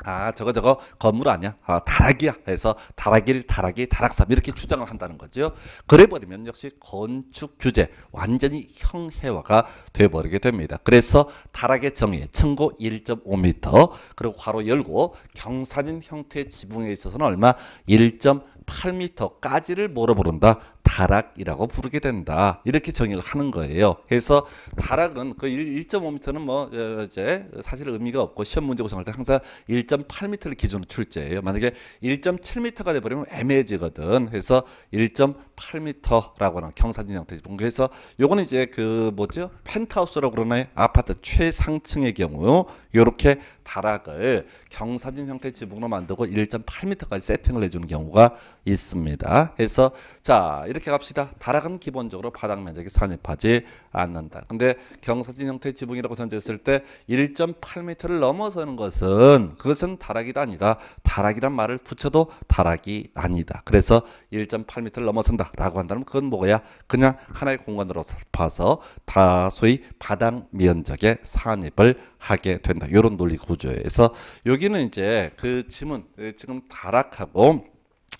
아 저거 저거 건물 아니야 아 다락이야 해서 다락일 다락이 다락삼 이렇게 주장을 한다는 거죠 그래버리면 역시 건축 규제 완전히 형해화가 돼버리게 됩니다 그래서 다락의 정의 층고 1.5m 그리고 괄호 열고 경사진 형태의 지붕에 있어서는 얼마 1.8m까지를 뭐로 부른다 다락이라고 부르게 된다. 이렇게 정의를 하는 거예요. 그래서 다락은 그 1.5m는 뭐 어, 이제 사실 의미가 없고 시험 문제 구성할 때 항상 1.8m를 기준으로 출제해요. 만약에 1.7m가 돼버리면 애매해지거든. 그래서 1.8m라고 하는 경사진 형태지. 그래서 요거는 이제 그 뭐죠? 펜트하우스라고 그러나요? 아파트 최상층의 경우 요렇게 다락을 경사진 형태 지붕으로 만들고 1.8m까지 세팅을 해주는 경우가 있습니다. 그래서 자 이렇게 갑시다. 다락은 기본적으로 바닥 면적이 산입하지 않는다. 근데 경사진 형태 지붕이라고 전제했을 때 1.8m를 넘어서는 것은 그것은 다락이다 아니다. 다락이란 말을 붙여도 다락이 아니다. 그래서 1.8m를 넘어선다라고 한다면 그건 뭐야? 그냥 하나의 공간으로 봐서 다소의 바닥 면적에 산입을 하게 된다. 이런 논리 구 구조예요. 그래서 여기는 이제 그 짐은 그 지금 다락하고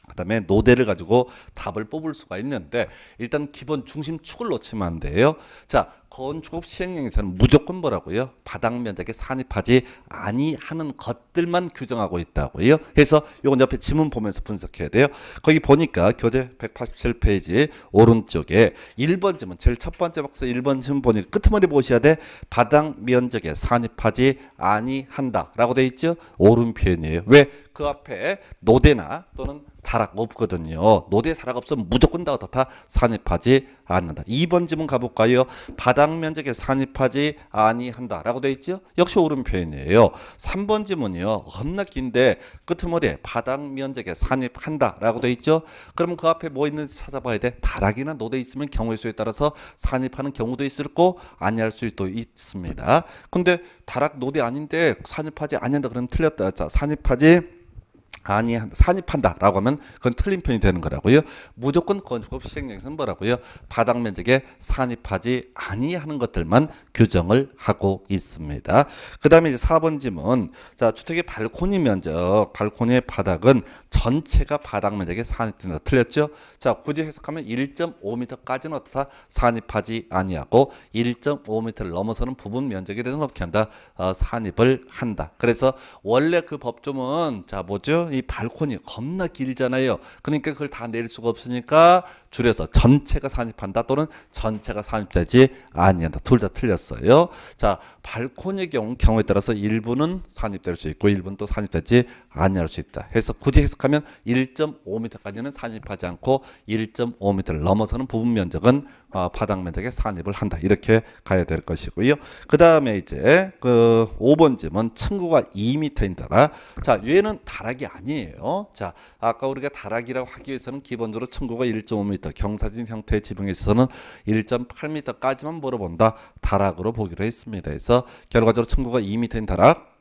그다음에 노대를 가지고 답을 뽑을 수가 있는데 일단 기본 중심 축을 놓치면 안 돼요. 자, 건축업 시행령에서는 무조건 뭐라고요? 바닥 면적에 산입하지 아니하는 것들만 규정하고 있다고요. 그래서 요건 옆에 지문 보면서 분석해야 돼요. 거기 보니까 교재 187페이지 오른쪽에 1번 지문 제일 첫 번째 박스 1번 지문 보니 끝머리 보셔야 돼. 바닥 면적에 산입하지 아니한다라고 돼 있죠. 오른 표현이에요. 왜? 그 앞에 노대나 또는 타락 없거든요. 노대 타락 없으면 무조건 다 어떻다 산입하지 않는다. 2번 지문 가볼까요? 바닥 면적에 산입하지 아니한다라고 되어 있죠. 역시 옳은 표현이에요. 3번 지문이요. 겁나 긴데 끝머리에 바닥 면적에 산입한다라고 되어 있죠. 그럼 그 앞에 뭐 있는지 찾아봐야 돼. 타락이나 노대 있으면 경우의 수에 따라서 산입하는 경우도 있을 거 아니할 수도 있습니다. 근데 타락 노대 아닌데 산입하지 아니한다 그러면 틀렸다. 자, 산입하지 아니 산입한다라고 하면 그건 틀린 편이 되는 거라고요. 무조건 건축법 시행령에서는 뭐라고요? 바닥 면적에 산입하지 아니하는 것들만 규정을 하고 있습니다. 그 다음에 이제 4번 짐은 자 주택의 발코니 면적, 발코니의 바닥은 전체가 바닥 면적에산입 4m 틀렸죠? 자 굳이 해석하면 1.5m까지는 어떻다 산입하지 아니하고 1.5m를 넘어서는 부분 면적에 대해서 어떻게 한다 어, 산입을 한다. 그래서 원래 그 법조문 자 뭐죠? 이 발코니 겁나 길잖아요. 그러니까 그걸 다 내릴 수가 없으니까 줄여서 전체가 산입한다 또는 전체가 산입되지 아니한다. 둘 다 틀렸어. 되었어요. 자, 발코니의 경우, 경우에 따라서 일부는 산입될 수 있고 일부는 또 산입되지 아니할 수 있다. 해서 굳이 해석하면 1.5m까지는 산입하지 않고 1.5m를 넘어서는 부분 면적은 어, 바닥 면적에 산입을 한다. 이렇게 가야 될 것이고요. 그다음에 이제 그 5번쯤은 층구가 2m인 따라 자, 얘는 다락이 아니에요. 자, 아까 우리가 다락이라고 하기 위해서는 기본적으로 층구가 1.5m, 경사진 형태의 지붕에 있어서는 1.8m까지만 물어본다. 다락 다락으로 보기로 했습니다. 그래서 결과적으로 청구가 이미 된 다락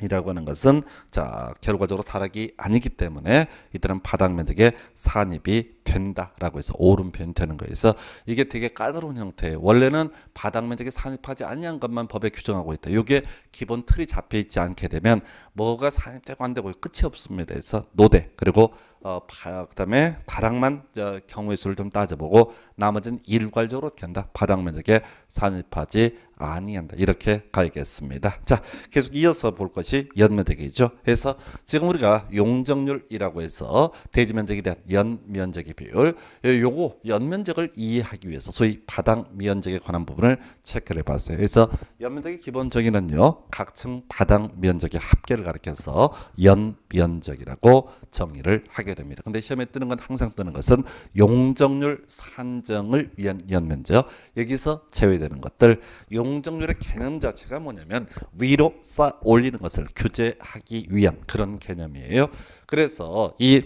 이라고 하는 것은 자 결과적으로 다락이 아니기 때문에 이때는 바닥 면적의 산입이 된다라고 해서 오른편 되는 거예요. 그래서 이게 되게 까다로운 형태예요. 원래는 바닥 면적에 산입하지 아니한 것만 법에 규정하고 있다. 이게 기본 틀이 잡혀 있지 않게 되면 뭐가 산입되고 안 되고 끝이 없습니다. 그래서 노대 그리고 어, 그다음에 바닥만 어, 경우의 수를 좀 따져보고 나머지는 일괄적으로 어다 바닥 면적에 산입하지 아니한다. 이렇게 가겠습니다 자, 계속 이어서 볼 것이 연면적이죠. 그래서 지금 우리가 용적률이라고 해서 대지면적에 대한 연면적이 비율 예, 요거 연면적을 이해하기 위해서 소위 바닥 면적에 관한 부분을 체크를 해봤어요. 그래서 연면적의 기본 정의는요. 각층 바닥 면적의 합계를 가리켜서 연면적이라고 정의를 하게 됩니다. 근데 시험에 뜨는 건 항상 뜨는 것은 용적률 산정을 위한 연면적 여기서 제외되는 것들 용적률의 개념 자체가 뭐냐면 위로 쌓아 올리는 것을 규제하기 위한 그런 개념이에요. 그래서 이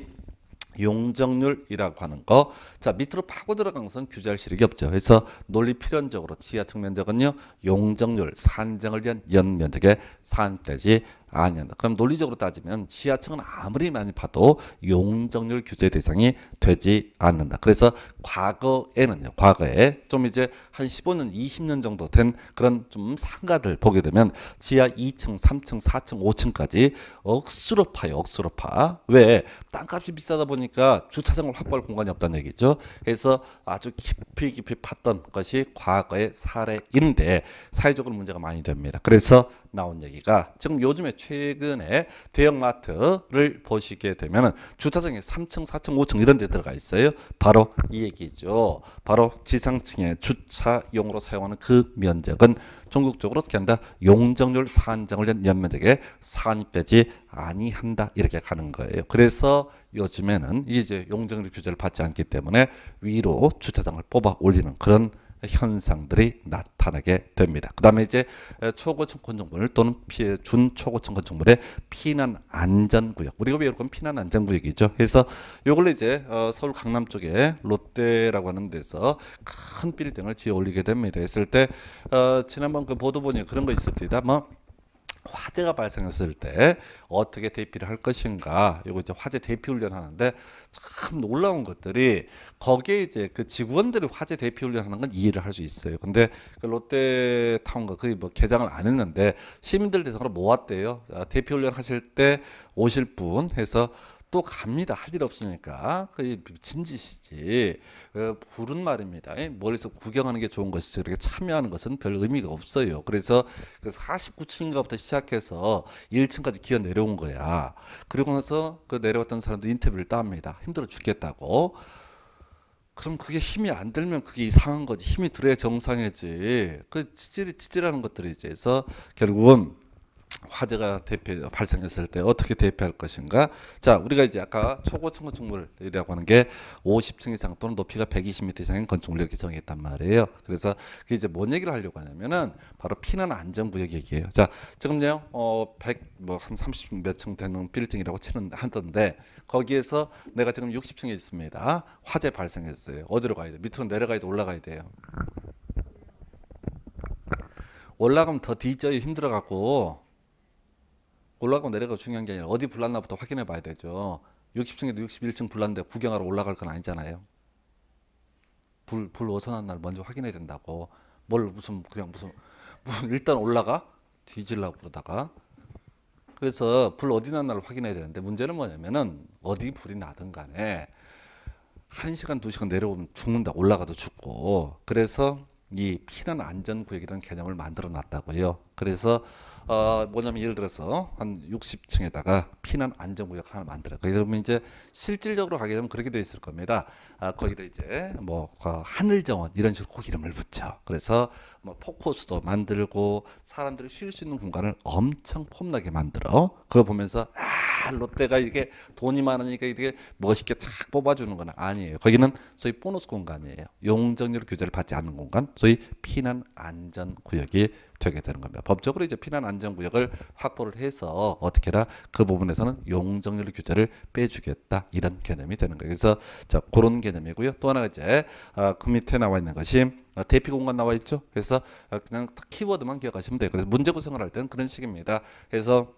용적률이라고 하는 거. 자, 밑으로 파고 들어간 것은 규제할 실익이 없죠. 그래서 논리 필연적으로 지하측 면적은요, 용적률 산정을 위한 연면적의산대지 아니한다. 그럼 논리적으로 따지면 지하층은 아무리 많이 봐도 용적률 규제 대상이 되지 않는다. 그래서 과거에는요. 과거에 좀 이제 한 15년, 20년 정도 된 그런 좀 상가들 보게 되면 지하 2층, 3층, 4층, 5층까지 억수로 파요. 억수로 파. 왜? 땅값이 비싸다 보니까 주차장을 확보할 공간이 없다는 얘기죠. 그래서 아주 깊이 깊이 팠던 것이 과거의 사례인데 사회적으로 문제가 많이 됩니다. 그래서 나온 얘기가 지금 요즘에 최근에 대형마트를 보시게 되면 주차장이 3층, 4층, 5층 이런 데 들어가 있어요. 바로 이 얘기죠. 바로 지상층에 주차용으로 사용하는 그 면적은 전국적으로 어떻게 한다? 용적률 산정을 한 연면적에 산입되지 아니한다 이렇게 가는 거예요. 그래서 요즘에는 이제 용적률 규제를 받지 않기 때문에 위로 주차장을 뽑아 올리는 그런 현상들이 나타나게 됩니다. 그 다음에 이제 초고층권 정물 또는 준초고층권 정물의 피난 안전구역. 우리가 왜 이런 피난 안전구역이죠. 그래서 요걸 이제 어, 서울 강남 쪽에 롯데라고 하는 데서 큰 빌딩을 지어 올리게 됩니다. 했을 때 어, 지난번 그 보도 보니 그런 거 있습니다. 뭐 화재가 발생했을 때 어떻게 대피를 할 것인가 이거 이제 화재 대피 훈련 하는데 참 놀라운 것들이 거기에 이제 그 직원들이 화재 대피 훈련하는 건 이해를 할 수 있어요 근데 그 롯데타운과 그게 뭐 개장을 안 했는데 시민들 대상으로 모았대요 아, 대피 훈련 하실 때 오실 분 해서 또 갑니다. 할 일 없으니까. 그게 미친 짓이지. 어, 부른 말입니다. 예, 머리에서 구경하는 게 좋은 것이죠 이렇게 참여하는 것은 별 의미가 없어요. 그래서 그래서 49층인가부터 시작해서 1층까지 기어 내려온 거야. 그리고 나서 그 내려왔던 사람도 인터뷰를 따합니다. 힘들어 죽겠다고. 그럼 그게 힘이 안 들면 그게 이상한 거지. 힘이 들어야 정상이지. 그 지질이 지질하는 것들이지. 그래서 결국은 화재가 대피 발생했을 때 어떻게 대피할 것인가? 자, 우리가 이제 아까 초고층 건축물이라고 하는 게 50층 이상 또는 높이가 120m 이상인 건축물 이렇게 정했단 말이에요. 그래서 그 이제 뭔 얘기를 하려고 하냐면은 바로 피난 안전 구역 얘기예요. 자, 지금요 어100 뭐 한 30 몇 층 되는 빌딩이라고 치는 한던데 거기에서 내가 지금 60층에 있습니다. 화재 발생했어요. 어디로 가야 돼? 밑으로 내려가야 돼, 올라가야 돼요. 올라가면 더 뒤져야 힘들어 갖고 올라가고 내려가고 중요한 게 아니라 어디 불났나부터 확인해 봐야 되죠. 60층에도 61층 불났는데 구경하러 올라갈 건 아니잖아요. 불, 불 어디서 날 먼저 확인해야 된다고. 뭘 무슨 그냥 무슨, 무슨 일단 올라가 뒤질라고 그러다가 그래서 불 어디 났나를 확인해야 되는데 문제는 뭐냐면은 어디 불이 나든 간에 한 시간 두 시간 내려오면 죽는다 올라가도 죽고 그래서 이 피난 안전 구역이라는 개념을 만들어 놨다고요. 그래서 어, 뭐냐면 예를 들어서 한 60층에다가 피난 안전구역 하나 만들어. 그러면 이제 실질적으로 가게 되면 그렇게 되어 있을 겁니다. 아, 거기다 이제 뭐 어, 하늘정원 이런 식으로 꼭 이름을 붙여. 그래서 뭐 포코수도 만들고 사람들이 쉴 수 있는 공간을 엄청 폼나게 만들어. 그거 보면서 아 롯데가 이게 돈이 많으니까 이게 멋있게 착 뽑아주는 건 아니에요. 거기는 소위 보너스 공간이에요. 용적률 규제를 받지 않는 공간, 소위 피난 안전 구역이 되게 되는 겁니다. 법적으로 이제 피난 안전 구역을 확보를 해서 어떻게나 그 부분에서는 용적률 규제를 빼주겠다 이런 개념이 되는 거예요. 그래서 자 그런 개념이고요. 또 하나 이제 아, 그 밑에 나와 있는 것이 아, 대피 공간 나와 있죠. 그래서 아, 그냥 키워드만 기억하시면 돼요. 그래서 문제 구성을 할 때는 그런 식입니다. 그래서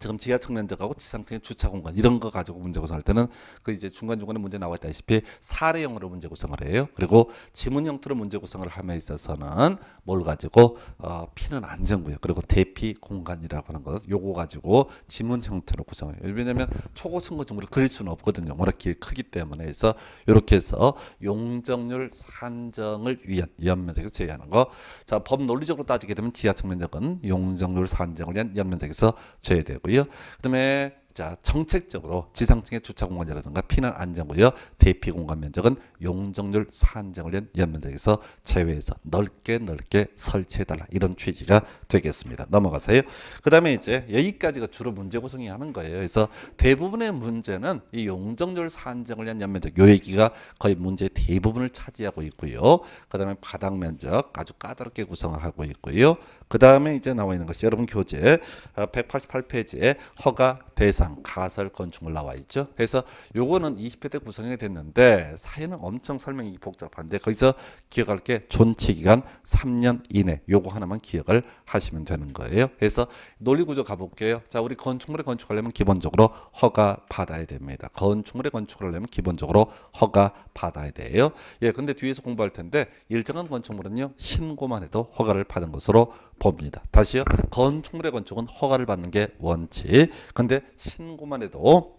지금 지하측 면적하고 지상층의 주차 공간 이런 거 가지고 문제 구성할 때는 그 이제 중간 중간에 문제 나와 있다시피 사례형으로 문제 구성을 해요. 그리고 지문 형태로 문제 구성을 함에 있어서는 뭘 가지고 어, 피는 안전구역 그리고 대피 공간이라고 하는 것 요거 가지고 지문 형태로 구성해요. 왜냐하면 초고층과 중고를 그릴 수는 없거든요. 워낙 길 크기 때문에 해서 이렇게 해서 용적률 산정을 위한 연면적에서 제외하는 거. 자법 논리적으로 따지게 되면 지하측 면적은 용적률 산정을 위한 연면적에서 제외. 되고요. 그다음에 자 정책적으로 지상층의 주차 공간이라든가 피난 안전구역, 대피 공간 면적은 용적률 산정을 위한 연면적에서 제외해서 넓게 넓게 설치해달라 이런 취지가 되겠습니다. 넘어가세요. 그 다음에 이제 여기까지가 주로 문제 구성이 하는 거예요. 그래서 대부분의 문제는 이 용적률 산정을 위한 연면적 요 얘기가 거의 문제의 대부분을 차지하고 있고요. 그 다음에 바닥 면적 아주 까다롭게 구성을 하고 있고요. 그 다음에 이제 나와 있는 것이 여러분 교재 188페이지에 어, 허가 대상 가설 건축물 나와 있죠. 그래서 요거는 20회 때 구성이 됐는데 사회는 엄청 설명이 복잡한데 거기서 기억할 게 존치 기간 3년 이내 요거 하나만 기억을 하시면 되는 거예요. 그래서 논리 구조 가볼게요. 자 우리 건축물에 건축하려면 기본적으로 허가 받아야 됩니다. 건축물에 건축하려면 기본적으로 허가 받아야 돼요. 예, 근데 뒤에서 공부할 텐데 일정한 건축물은요 신고만 해도 허가를 받은 것으로 봅니다 다시요. 건축 물의 건축은 허가를 받는 게 원칙. 근데 신고만 해도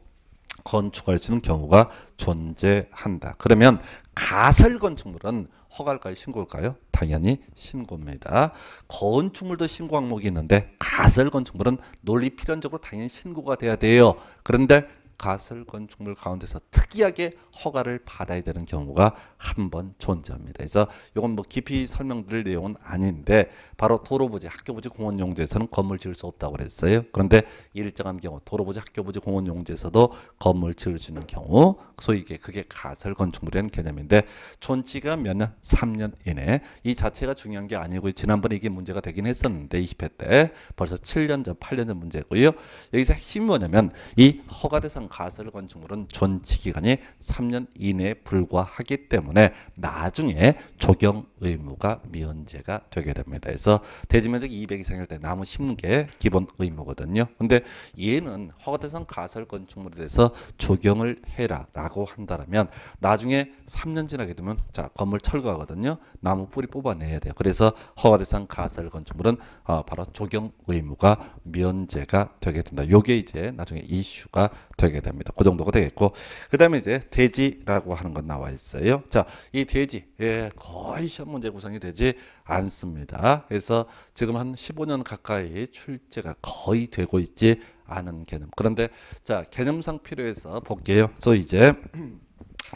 건축할 수 있는 경우가 존재한다. 그러면 가설 건축물은 허가일까요? 신고일까요? 당연히 신고입니다. 건축물도 신고 항목이 있는데 가설 건축물은 논리 필연적으로 당연히 신고가 돼야 돼요. 그런데 가설 건축물 가운데서 특이하게 허가를 받아야 되는 경우가 한 번 존재합니다. 그래서 이건 뭐 깊이 설명드릴 내용은 아닌데 바로 도로부지, 학교부지, 공원 용지에서는 건물 지을 수 없다고 그랬어요. 그런데 일정한 경우 도로부지, 학교부지, 공원 용지에서도 건물 지을 수 있는 경우 소위 이게 그게 가설 건축물이라는 개념인데 존치가 몇 년? 3년 이내 이 자체가 중요한 게 아니고 지난번에 이게 문제가 되긴 했었는데 20회 때 벌써 7년 전, 8년 전 문제고요. 여기서 핵심이 뭐냐면 이 허가 대상 해당 가설 건축물은 존치 기간이 3년 이내에 불과하기 때문에 나중에 조경 의무가 미연제가 되게 됩니다. 그래서 대지면적이 200 이상일 때 나무 심는 게 기본 의무거든요. 근데 얘는 허가대상 가설 건축물에 대해서 조경을 해라라고 한다라면 나중에 3년 지나게 되면 자 건물 철거하거든요. 나무 뿌리 뽑아내야 돼요. 그래서 허가대상 가설 건축물은 어, 바로 조경 의무가 면제가 되게 된다. 요게 이제 나중에 이슈가 되게 됩니다. 그 정도가 되겠고 그 다음에 이제 대지라고 하는 건 나와 있어요. 자이 대지 예, 거의 시험 문제 구성이 되지 않습니다. 그래서 지금 한 15년 가까이 출제가 거의 되고 있지 않은 개념. 그런데 자 개념상 필요해서 볼게요. 그래서 이제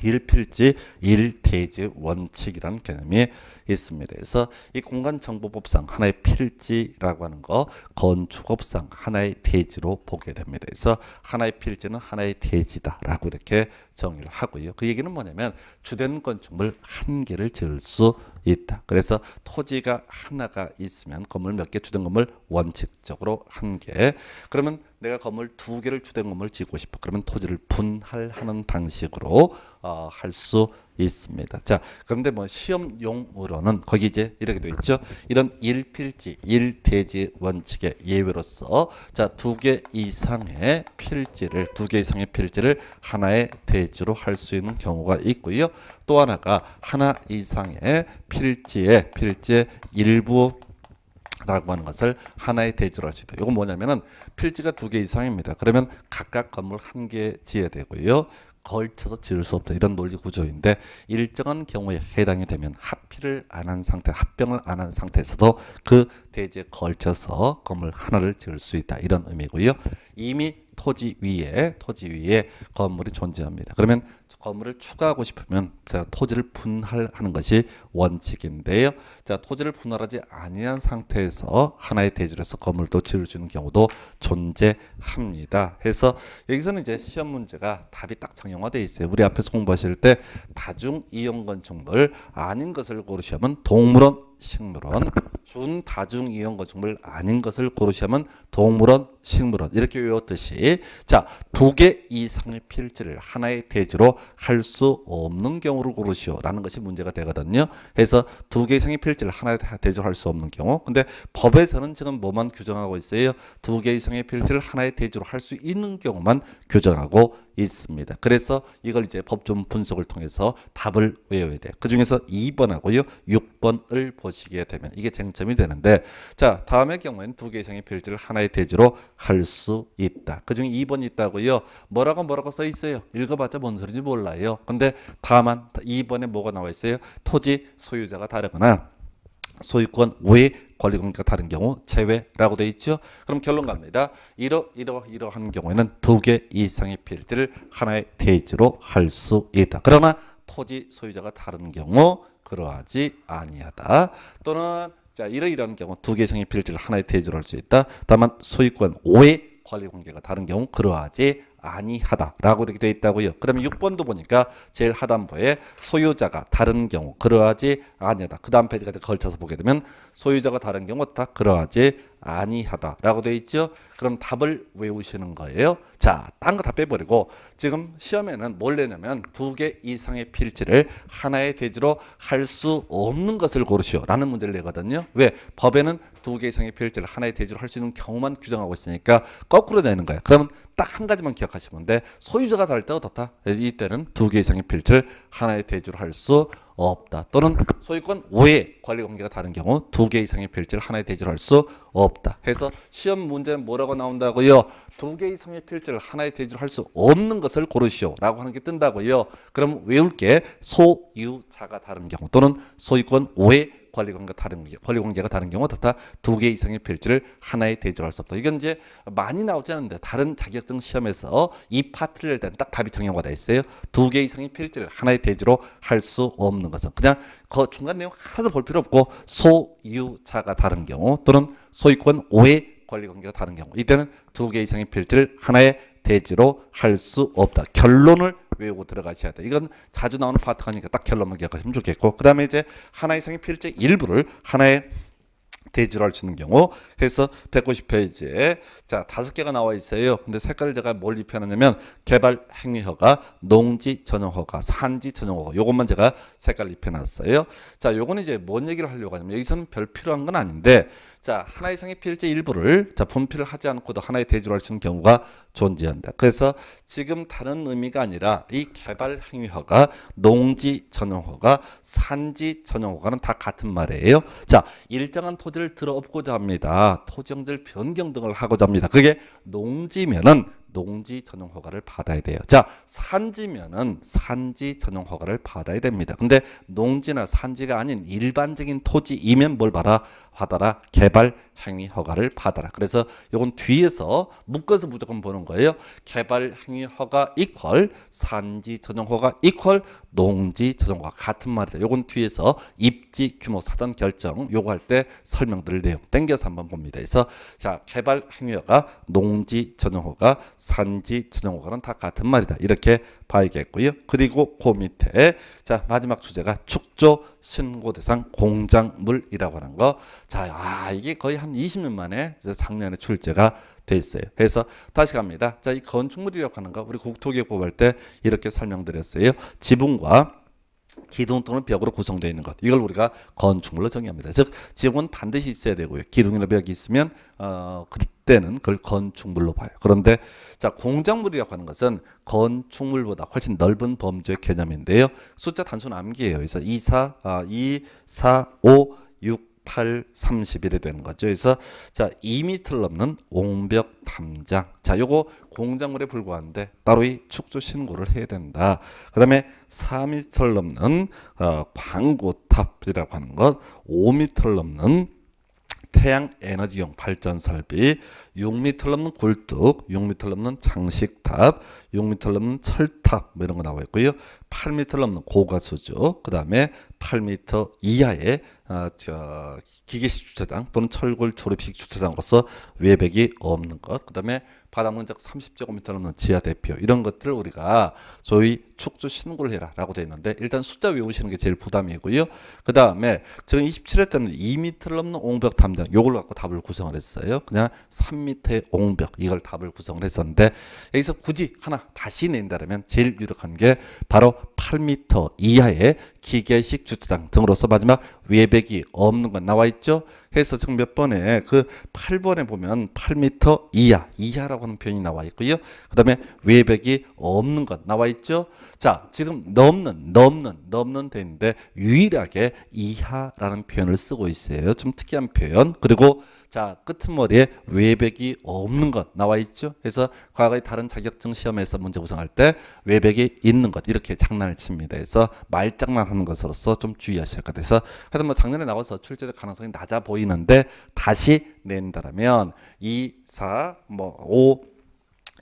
1필지 1대지 원칙이라는 개념이 있습니다. 그래서 이 공간정보법상 하나의 필지라고 하는 거 건축업상 하나의 대지로 보게 됩니다. 그래서 하나의 필지는 하나의 대지다라고 이렇게 정의를 하고요. 그 얘기는 뭐냐면 주된 건축물 한 개를 지을 수 있다. 그래서 토지가 하나가 있으면 건물 몇 개 주된 건물 원칙적으로 한 개. 그러면 내가 건물 두 개를 주된 건물 지고 싶어. 그러면 토지를 분할하는 방식으로 어, 할수 있습니다. 자, 그런데 뭐 시험용으로는 거기 이제 이렇게 되어 있죠. 이런 일필지, 일대지 원칙의 예외로서 자, 두 개 이상의 필지를 두 개 이상의 필지를 하나의 대지로 할 수 있는 경우가 있고요. 또 하나가 하나 이상의 필지의 필지의 일부 라고 하는 것을 하나의 대지로 할 수 있다. 이건 뭐냐면은 필지가 두 개 이상입니다. 그러면 각각 건물 한 개 지어야 되고요. 걸쳐서 지를 수 없다 이런 논리 구조인데 일정한 경우에 해당이 되면 합의를 안한 상태 합병을 안 한 상태에서도 그 대지에 걸쳐서 건물 하나를 지을 수 있다 이런 의미고요 이미 토지 위에 토지 위에 건물이 존재합니다 그러면 건물을 추가하고 싶으면 자, 토지를 분할하는 것이 원칙인데요. 자, 토지를 분할하지 아니한 상태에서 하나의 대지로서 건물도 지을 수 있는 경우도 존재합니다. 해서 여기서는 이제 시험 문제가 답이 딱정형화되 있어요. 우리 앞에서 공부하실 때 다중 이용 건축물 아닌 것을 고르시면 동물원 식물원 준다중 이용 건축물 아닌 것을 고르시면 동물원 식물원 이렇게 외웠듯이 자두 개 이상의 필지를 하나의 대지로 할수 없는 경우를 고르시오라는 것이 문제가 되거든요. 그서두 개 이상의 필지를 하나 대조할 수 없는 경우. 근데 법에서는 지금 뭐만 규정하고 있어요? 두 개 이상의 필지를 하나에 대조를 할수 있는 경우만 규정하고 있습니다. 그래서 이걸 이제 법조문 분석을 통해서 답을 외워야 돼요. 그 중에서 2번하고요. 6번을 보시게 되면 이게 쟁점이 되는데 자 다음의 경우에는 두개 이상의 별지를 하나의 대지로 할 수 있다. 그 중에 2번이 있다고요. 뭐라고 뭐라고 써 있어요. 읽어봤자 뭔 소리인지 몰라요. 근데 다만 2번에 뭐가 나와 있어요. 토지 소유자가 다르거나 소유권 외 권리관계가 다른 경우 제외라고 되어 있죠. 그럼 결론 갑니다. 이러 이러 이러한 경우에는 두 개 이상의 필지를 하나의 대지로 할 수 있다. 그러나 토지 소유자가 다른 경우 그러하지 아니하다. 또는 자 이러 이러한 경우 두 개 이상의 필지를 하나의 대지로 할 수 있다. 다만 소유권 5의 권리관계가 다른 경우 그러하지 아니하다라고 이렇게 되어 있다고요. 그러면 6번도 보니까 제일 하단부에 소유자가 다른 경우 그러하지 아니하다. 그 다음 페이지가 걸쳐서 보게 되면 소유자가 다른 경우 다 그러하지 아니하다라고 돼 있죠. 그럼 답을 외우시는 거예요. 자, 딴거다 빼버리고 지금 시험에는 뭘 내냐면 두 개 이상의 필지를 하나의 대지로 할 수 없는 것을 고르시오라는 문제를 내거든요. 왜? 법에는 두 개 이상의 필지를 하나의 대지로 할 수 있는 경우만 규정하고 있으니까 거꾸로 내는 거예요. 그러면 딱한 가지만 기억하시면 돼. 소유자가 다를 때어떻다? 이때는 두 개 이상의 필지를 하나의 대지로 할수 없다. 또는 소유권 외의 권리 관계가 다른 경우 두 개 이상의 필지를 하나의 대지로 할 수 없다. 해서 시험 문제는 뭐라고 나온다고요? 두 개 이상의 필지를 하나의 대지로 할 수 없는 것을 고르시오라고 하는 게 뜬다고요. 그럼 외울 게 소유자가 다른 경우 또는 소유권 외의 권리관계가 다른 권리관계가 다른 경우 더다 두개 이상의 필지를 하나에 대조할 수 없다. 이건 이제 많이 나오지 않는데 다른 자격증 시험에서 이 파트를 낼땐 딱 답이 정형화돼 있어요. 두 개 이상의 필지를 하나의 대조로 할 수 없는 것은 그냥 그 중간 내용 하나도 볼 필요 없고 소유자가 다른 경우 또는 소유권 오해 권리관계가 다른 경우 이때는 두 개 이상의 필지를 하나의 대지로 할 수 없다. 결론을 외우고 들어가셔야 돼. 이건 자주 나오는 파트가 니까 딱 결론만 기억하시면 좋겠고 그 다음에 이제 하나 이상의 필제 일부를 하나의 대지로 할 수 있는 경우 해서 190페이지에 자 다섯 개가 나와 있어요. 근데 색깔을 제가 뭘 입혀놨냐면 개발 행위허가, 농지 전용허가, 산지 전용허가 요것만 제가 색깔 을 입혀놨어요. 자 요거는 이제 뭔 얘기를 하려고 하냐면 여기서는 별 필요한 건 아닌데 자 하나 이상의 필지 일부를 자 분필을 하지 않고도 하나의 대조를 할 수 있는 경우가 존재한다. 그래서 지금 다른 의미가 아니라 이 개발 행위허가, 농지 전용허가, 산지 전용허가는 다 같은 말이에요. 자 일정한 토지를 들어업고자 합니다. 토지형질 변경 등을 하고자 합니다. 그게 농지면은 농지 전용 허가를 받아야 돼요. 자, 산지면은 산지 전용 허가를 받아야 됩니다. 근데 농지나 산지가 아닌 일반적인 토지이면 뭘 받아? 받아라. 개발 행위 허가를 받아라. 그래서 요건 뒤에서 묶어서 무조건 보는 거예요. 개발 행위 허가 이퀄 산지 전용 허가 이퀄 농지 전용 허가 같은 말이다. 요건 뒤에서 입지 규모 사전 결정 요구할때 설명드릴 내용 땡겨서 한번 봅니다. 그래서 자, 개발 행위 허가 농지 전용 허가 산지, 진영호가는 다 같은 말이다. 이렇게 봐야겠고요. 그리고 그 밑에 자 마지막 주제가 축조 신고 대상 공작물이라고 하는 거. 자, 아 이게 거의 한 20년 만에 작년에 출제가 있어요. 그래서 다시 갑니다. 자, 이 건축물이라고 하는 거 우리 국토기획 뽑을 때 이렇게 설명드렸어요. 지붕과 기둥 또는 벽으로 구성되어 있는 것 이걸 우리가 건축물로 정의합니다. 즉 지붕은 반드시 있어야 되고요. 기둥이나 벽이 있으면 어, 그때는 그걸 건축물로 봐요. 그런데 자 공작물이라고 하는 것은 건축물보다 훨씬 넓은 범죄 개념인데요. 숫자 단순 암기예요. 그래서 2, 4, 아, 2, 4, 5, 6, 8, 30일이 되는 거죠. 그래서 자2미터 넘는 옹벽 담장. 자 요거 공작물에 불과한데 따로 이 축조 신고를 해야 된다. 그 다음에 4미터 넘는 어, 광고탑이라고 하는 것, 5미터 넘는 태양 에너지용 발전 설비, 6미터 넘는 굴뚝, 6미터 넘는 장식탑, 6미터 넘는 철탑 뭐 이런 거 나와 있고요. 8미터 넘는 고가수주, 그 다음에 8m 이하의 어, 저 기계식 주차장 또는 철골 조립식 주차장으로서 외벽이 없는 것, 그 다음에 바닥문적 30제곱미터 넘는 지하 대표 이런 것들을 우리가 소위 축조 신고를 해라라고 되어 있는데 일단 숫자 외우시는 게 제일 부담이고요. 그 다음에 지금 27회 때는 2미터를 넘는 옹벽 담장 요걸 갖고 답을 구성을 했어요. 그냥 3미터의 옹벽 이걸 답을 구성을 했었는데 여기서 굳이 하나 다시 낸다면 제일 유력한 게 바로 8미터 이하의 기계식 주차장 등으로서 마지막 외벽이 없는 건 나와 있죠. 해서 지금 몇 번에 그 8번에 보면 8m 이하, 이하라고 하는 표현이 나와 있고요. 그 다음에 외벽이 없는 것 나와 있죠. 자, 지금 넘는, 넘는, 넘는 되는데 유일하게 이하라는 표현을 쓰고 있어요. 좀 특이한 표현. 그리고 자, 끝머리에 외백이 없는 것 나와 있죠. 그래서 과거의 다른 자격증 시험에서 문제 구성할 때 외백이 있는 것 이렇게 장난을 칩니다. 그래서 말장난 하는 것으로서 좀 주의하셔야 될 그래서 하여튼 뭐 작년에 나와서 출제될 가능성이 낮아 보이는데 다시 낸다라면 2, 4, 뭐 5,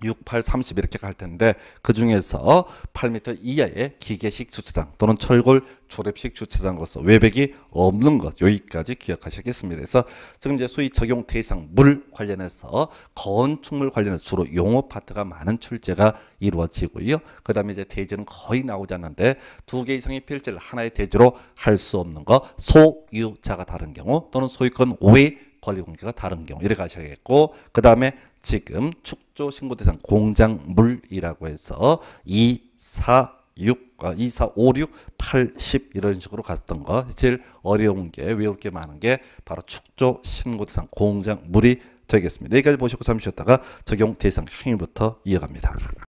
6, 8, 30 이렇게 갈 텐데 그 중에서 8m 이하의 기계식 주차장 또는 철골 조립식 주차장으로서 외벽이 없는 것 여기까지 기억하시겠습니다. 그래서 지금 이제 수익 적용 대상 물 관련해서 건축물 관련해서 주로 용어 파트가 많은 출제가 이루어지고요. 그 다음에 이제 대지는 거의 나오지 않는데 두 개 이상의 필지를 하나의 대지로 할 수 없는 것 소유자가 다른 경우 또는 소유권 오해 권리공개가 다른 경우 이렇게 하셔야겠고 그 다음에 지금 축조 신고 대상 공작물이라고 해서 2, 4, 6 2, 4, 5, 6, 8, 10 이런 식으로 갔던 거 제일 어려운 게 외울 게 많은 게 바로 축조, 신고대상, 공장, 물이 되겠습니다. 여기까지 보시고 잠시 쉬었다가 적용 대상 행위부터 이어갑니다.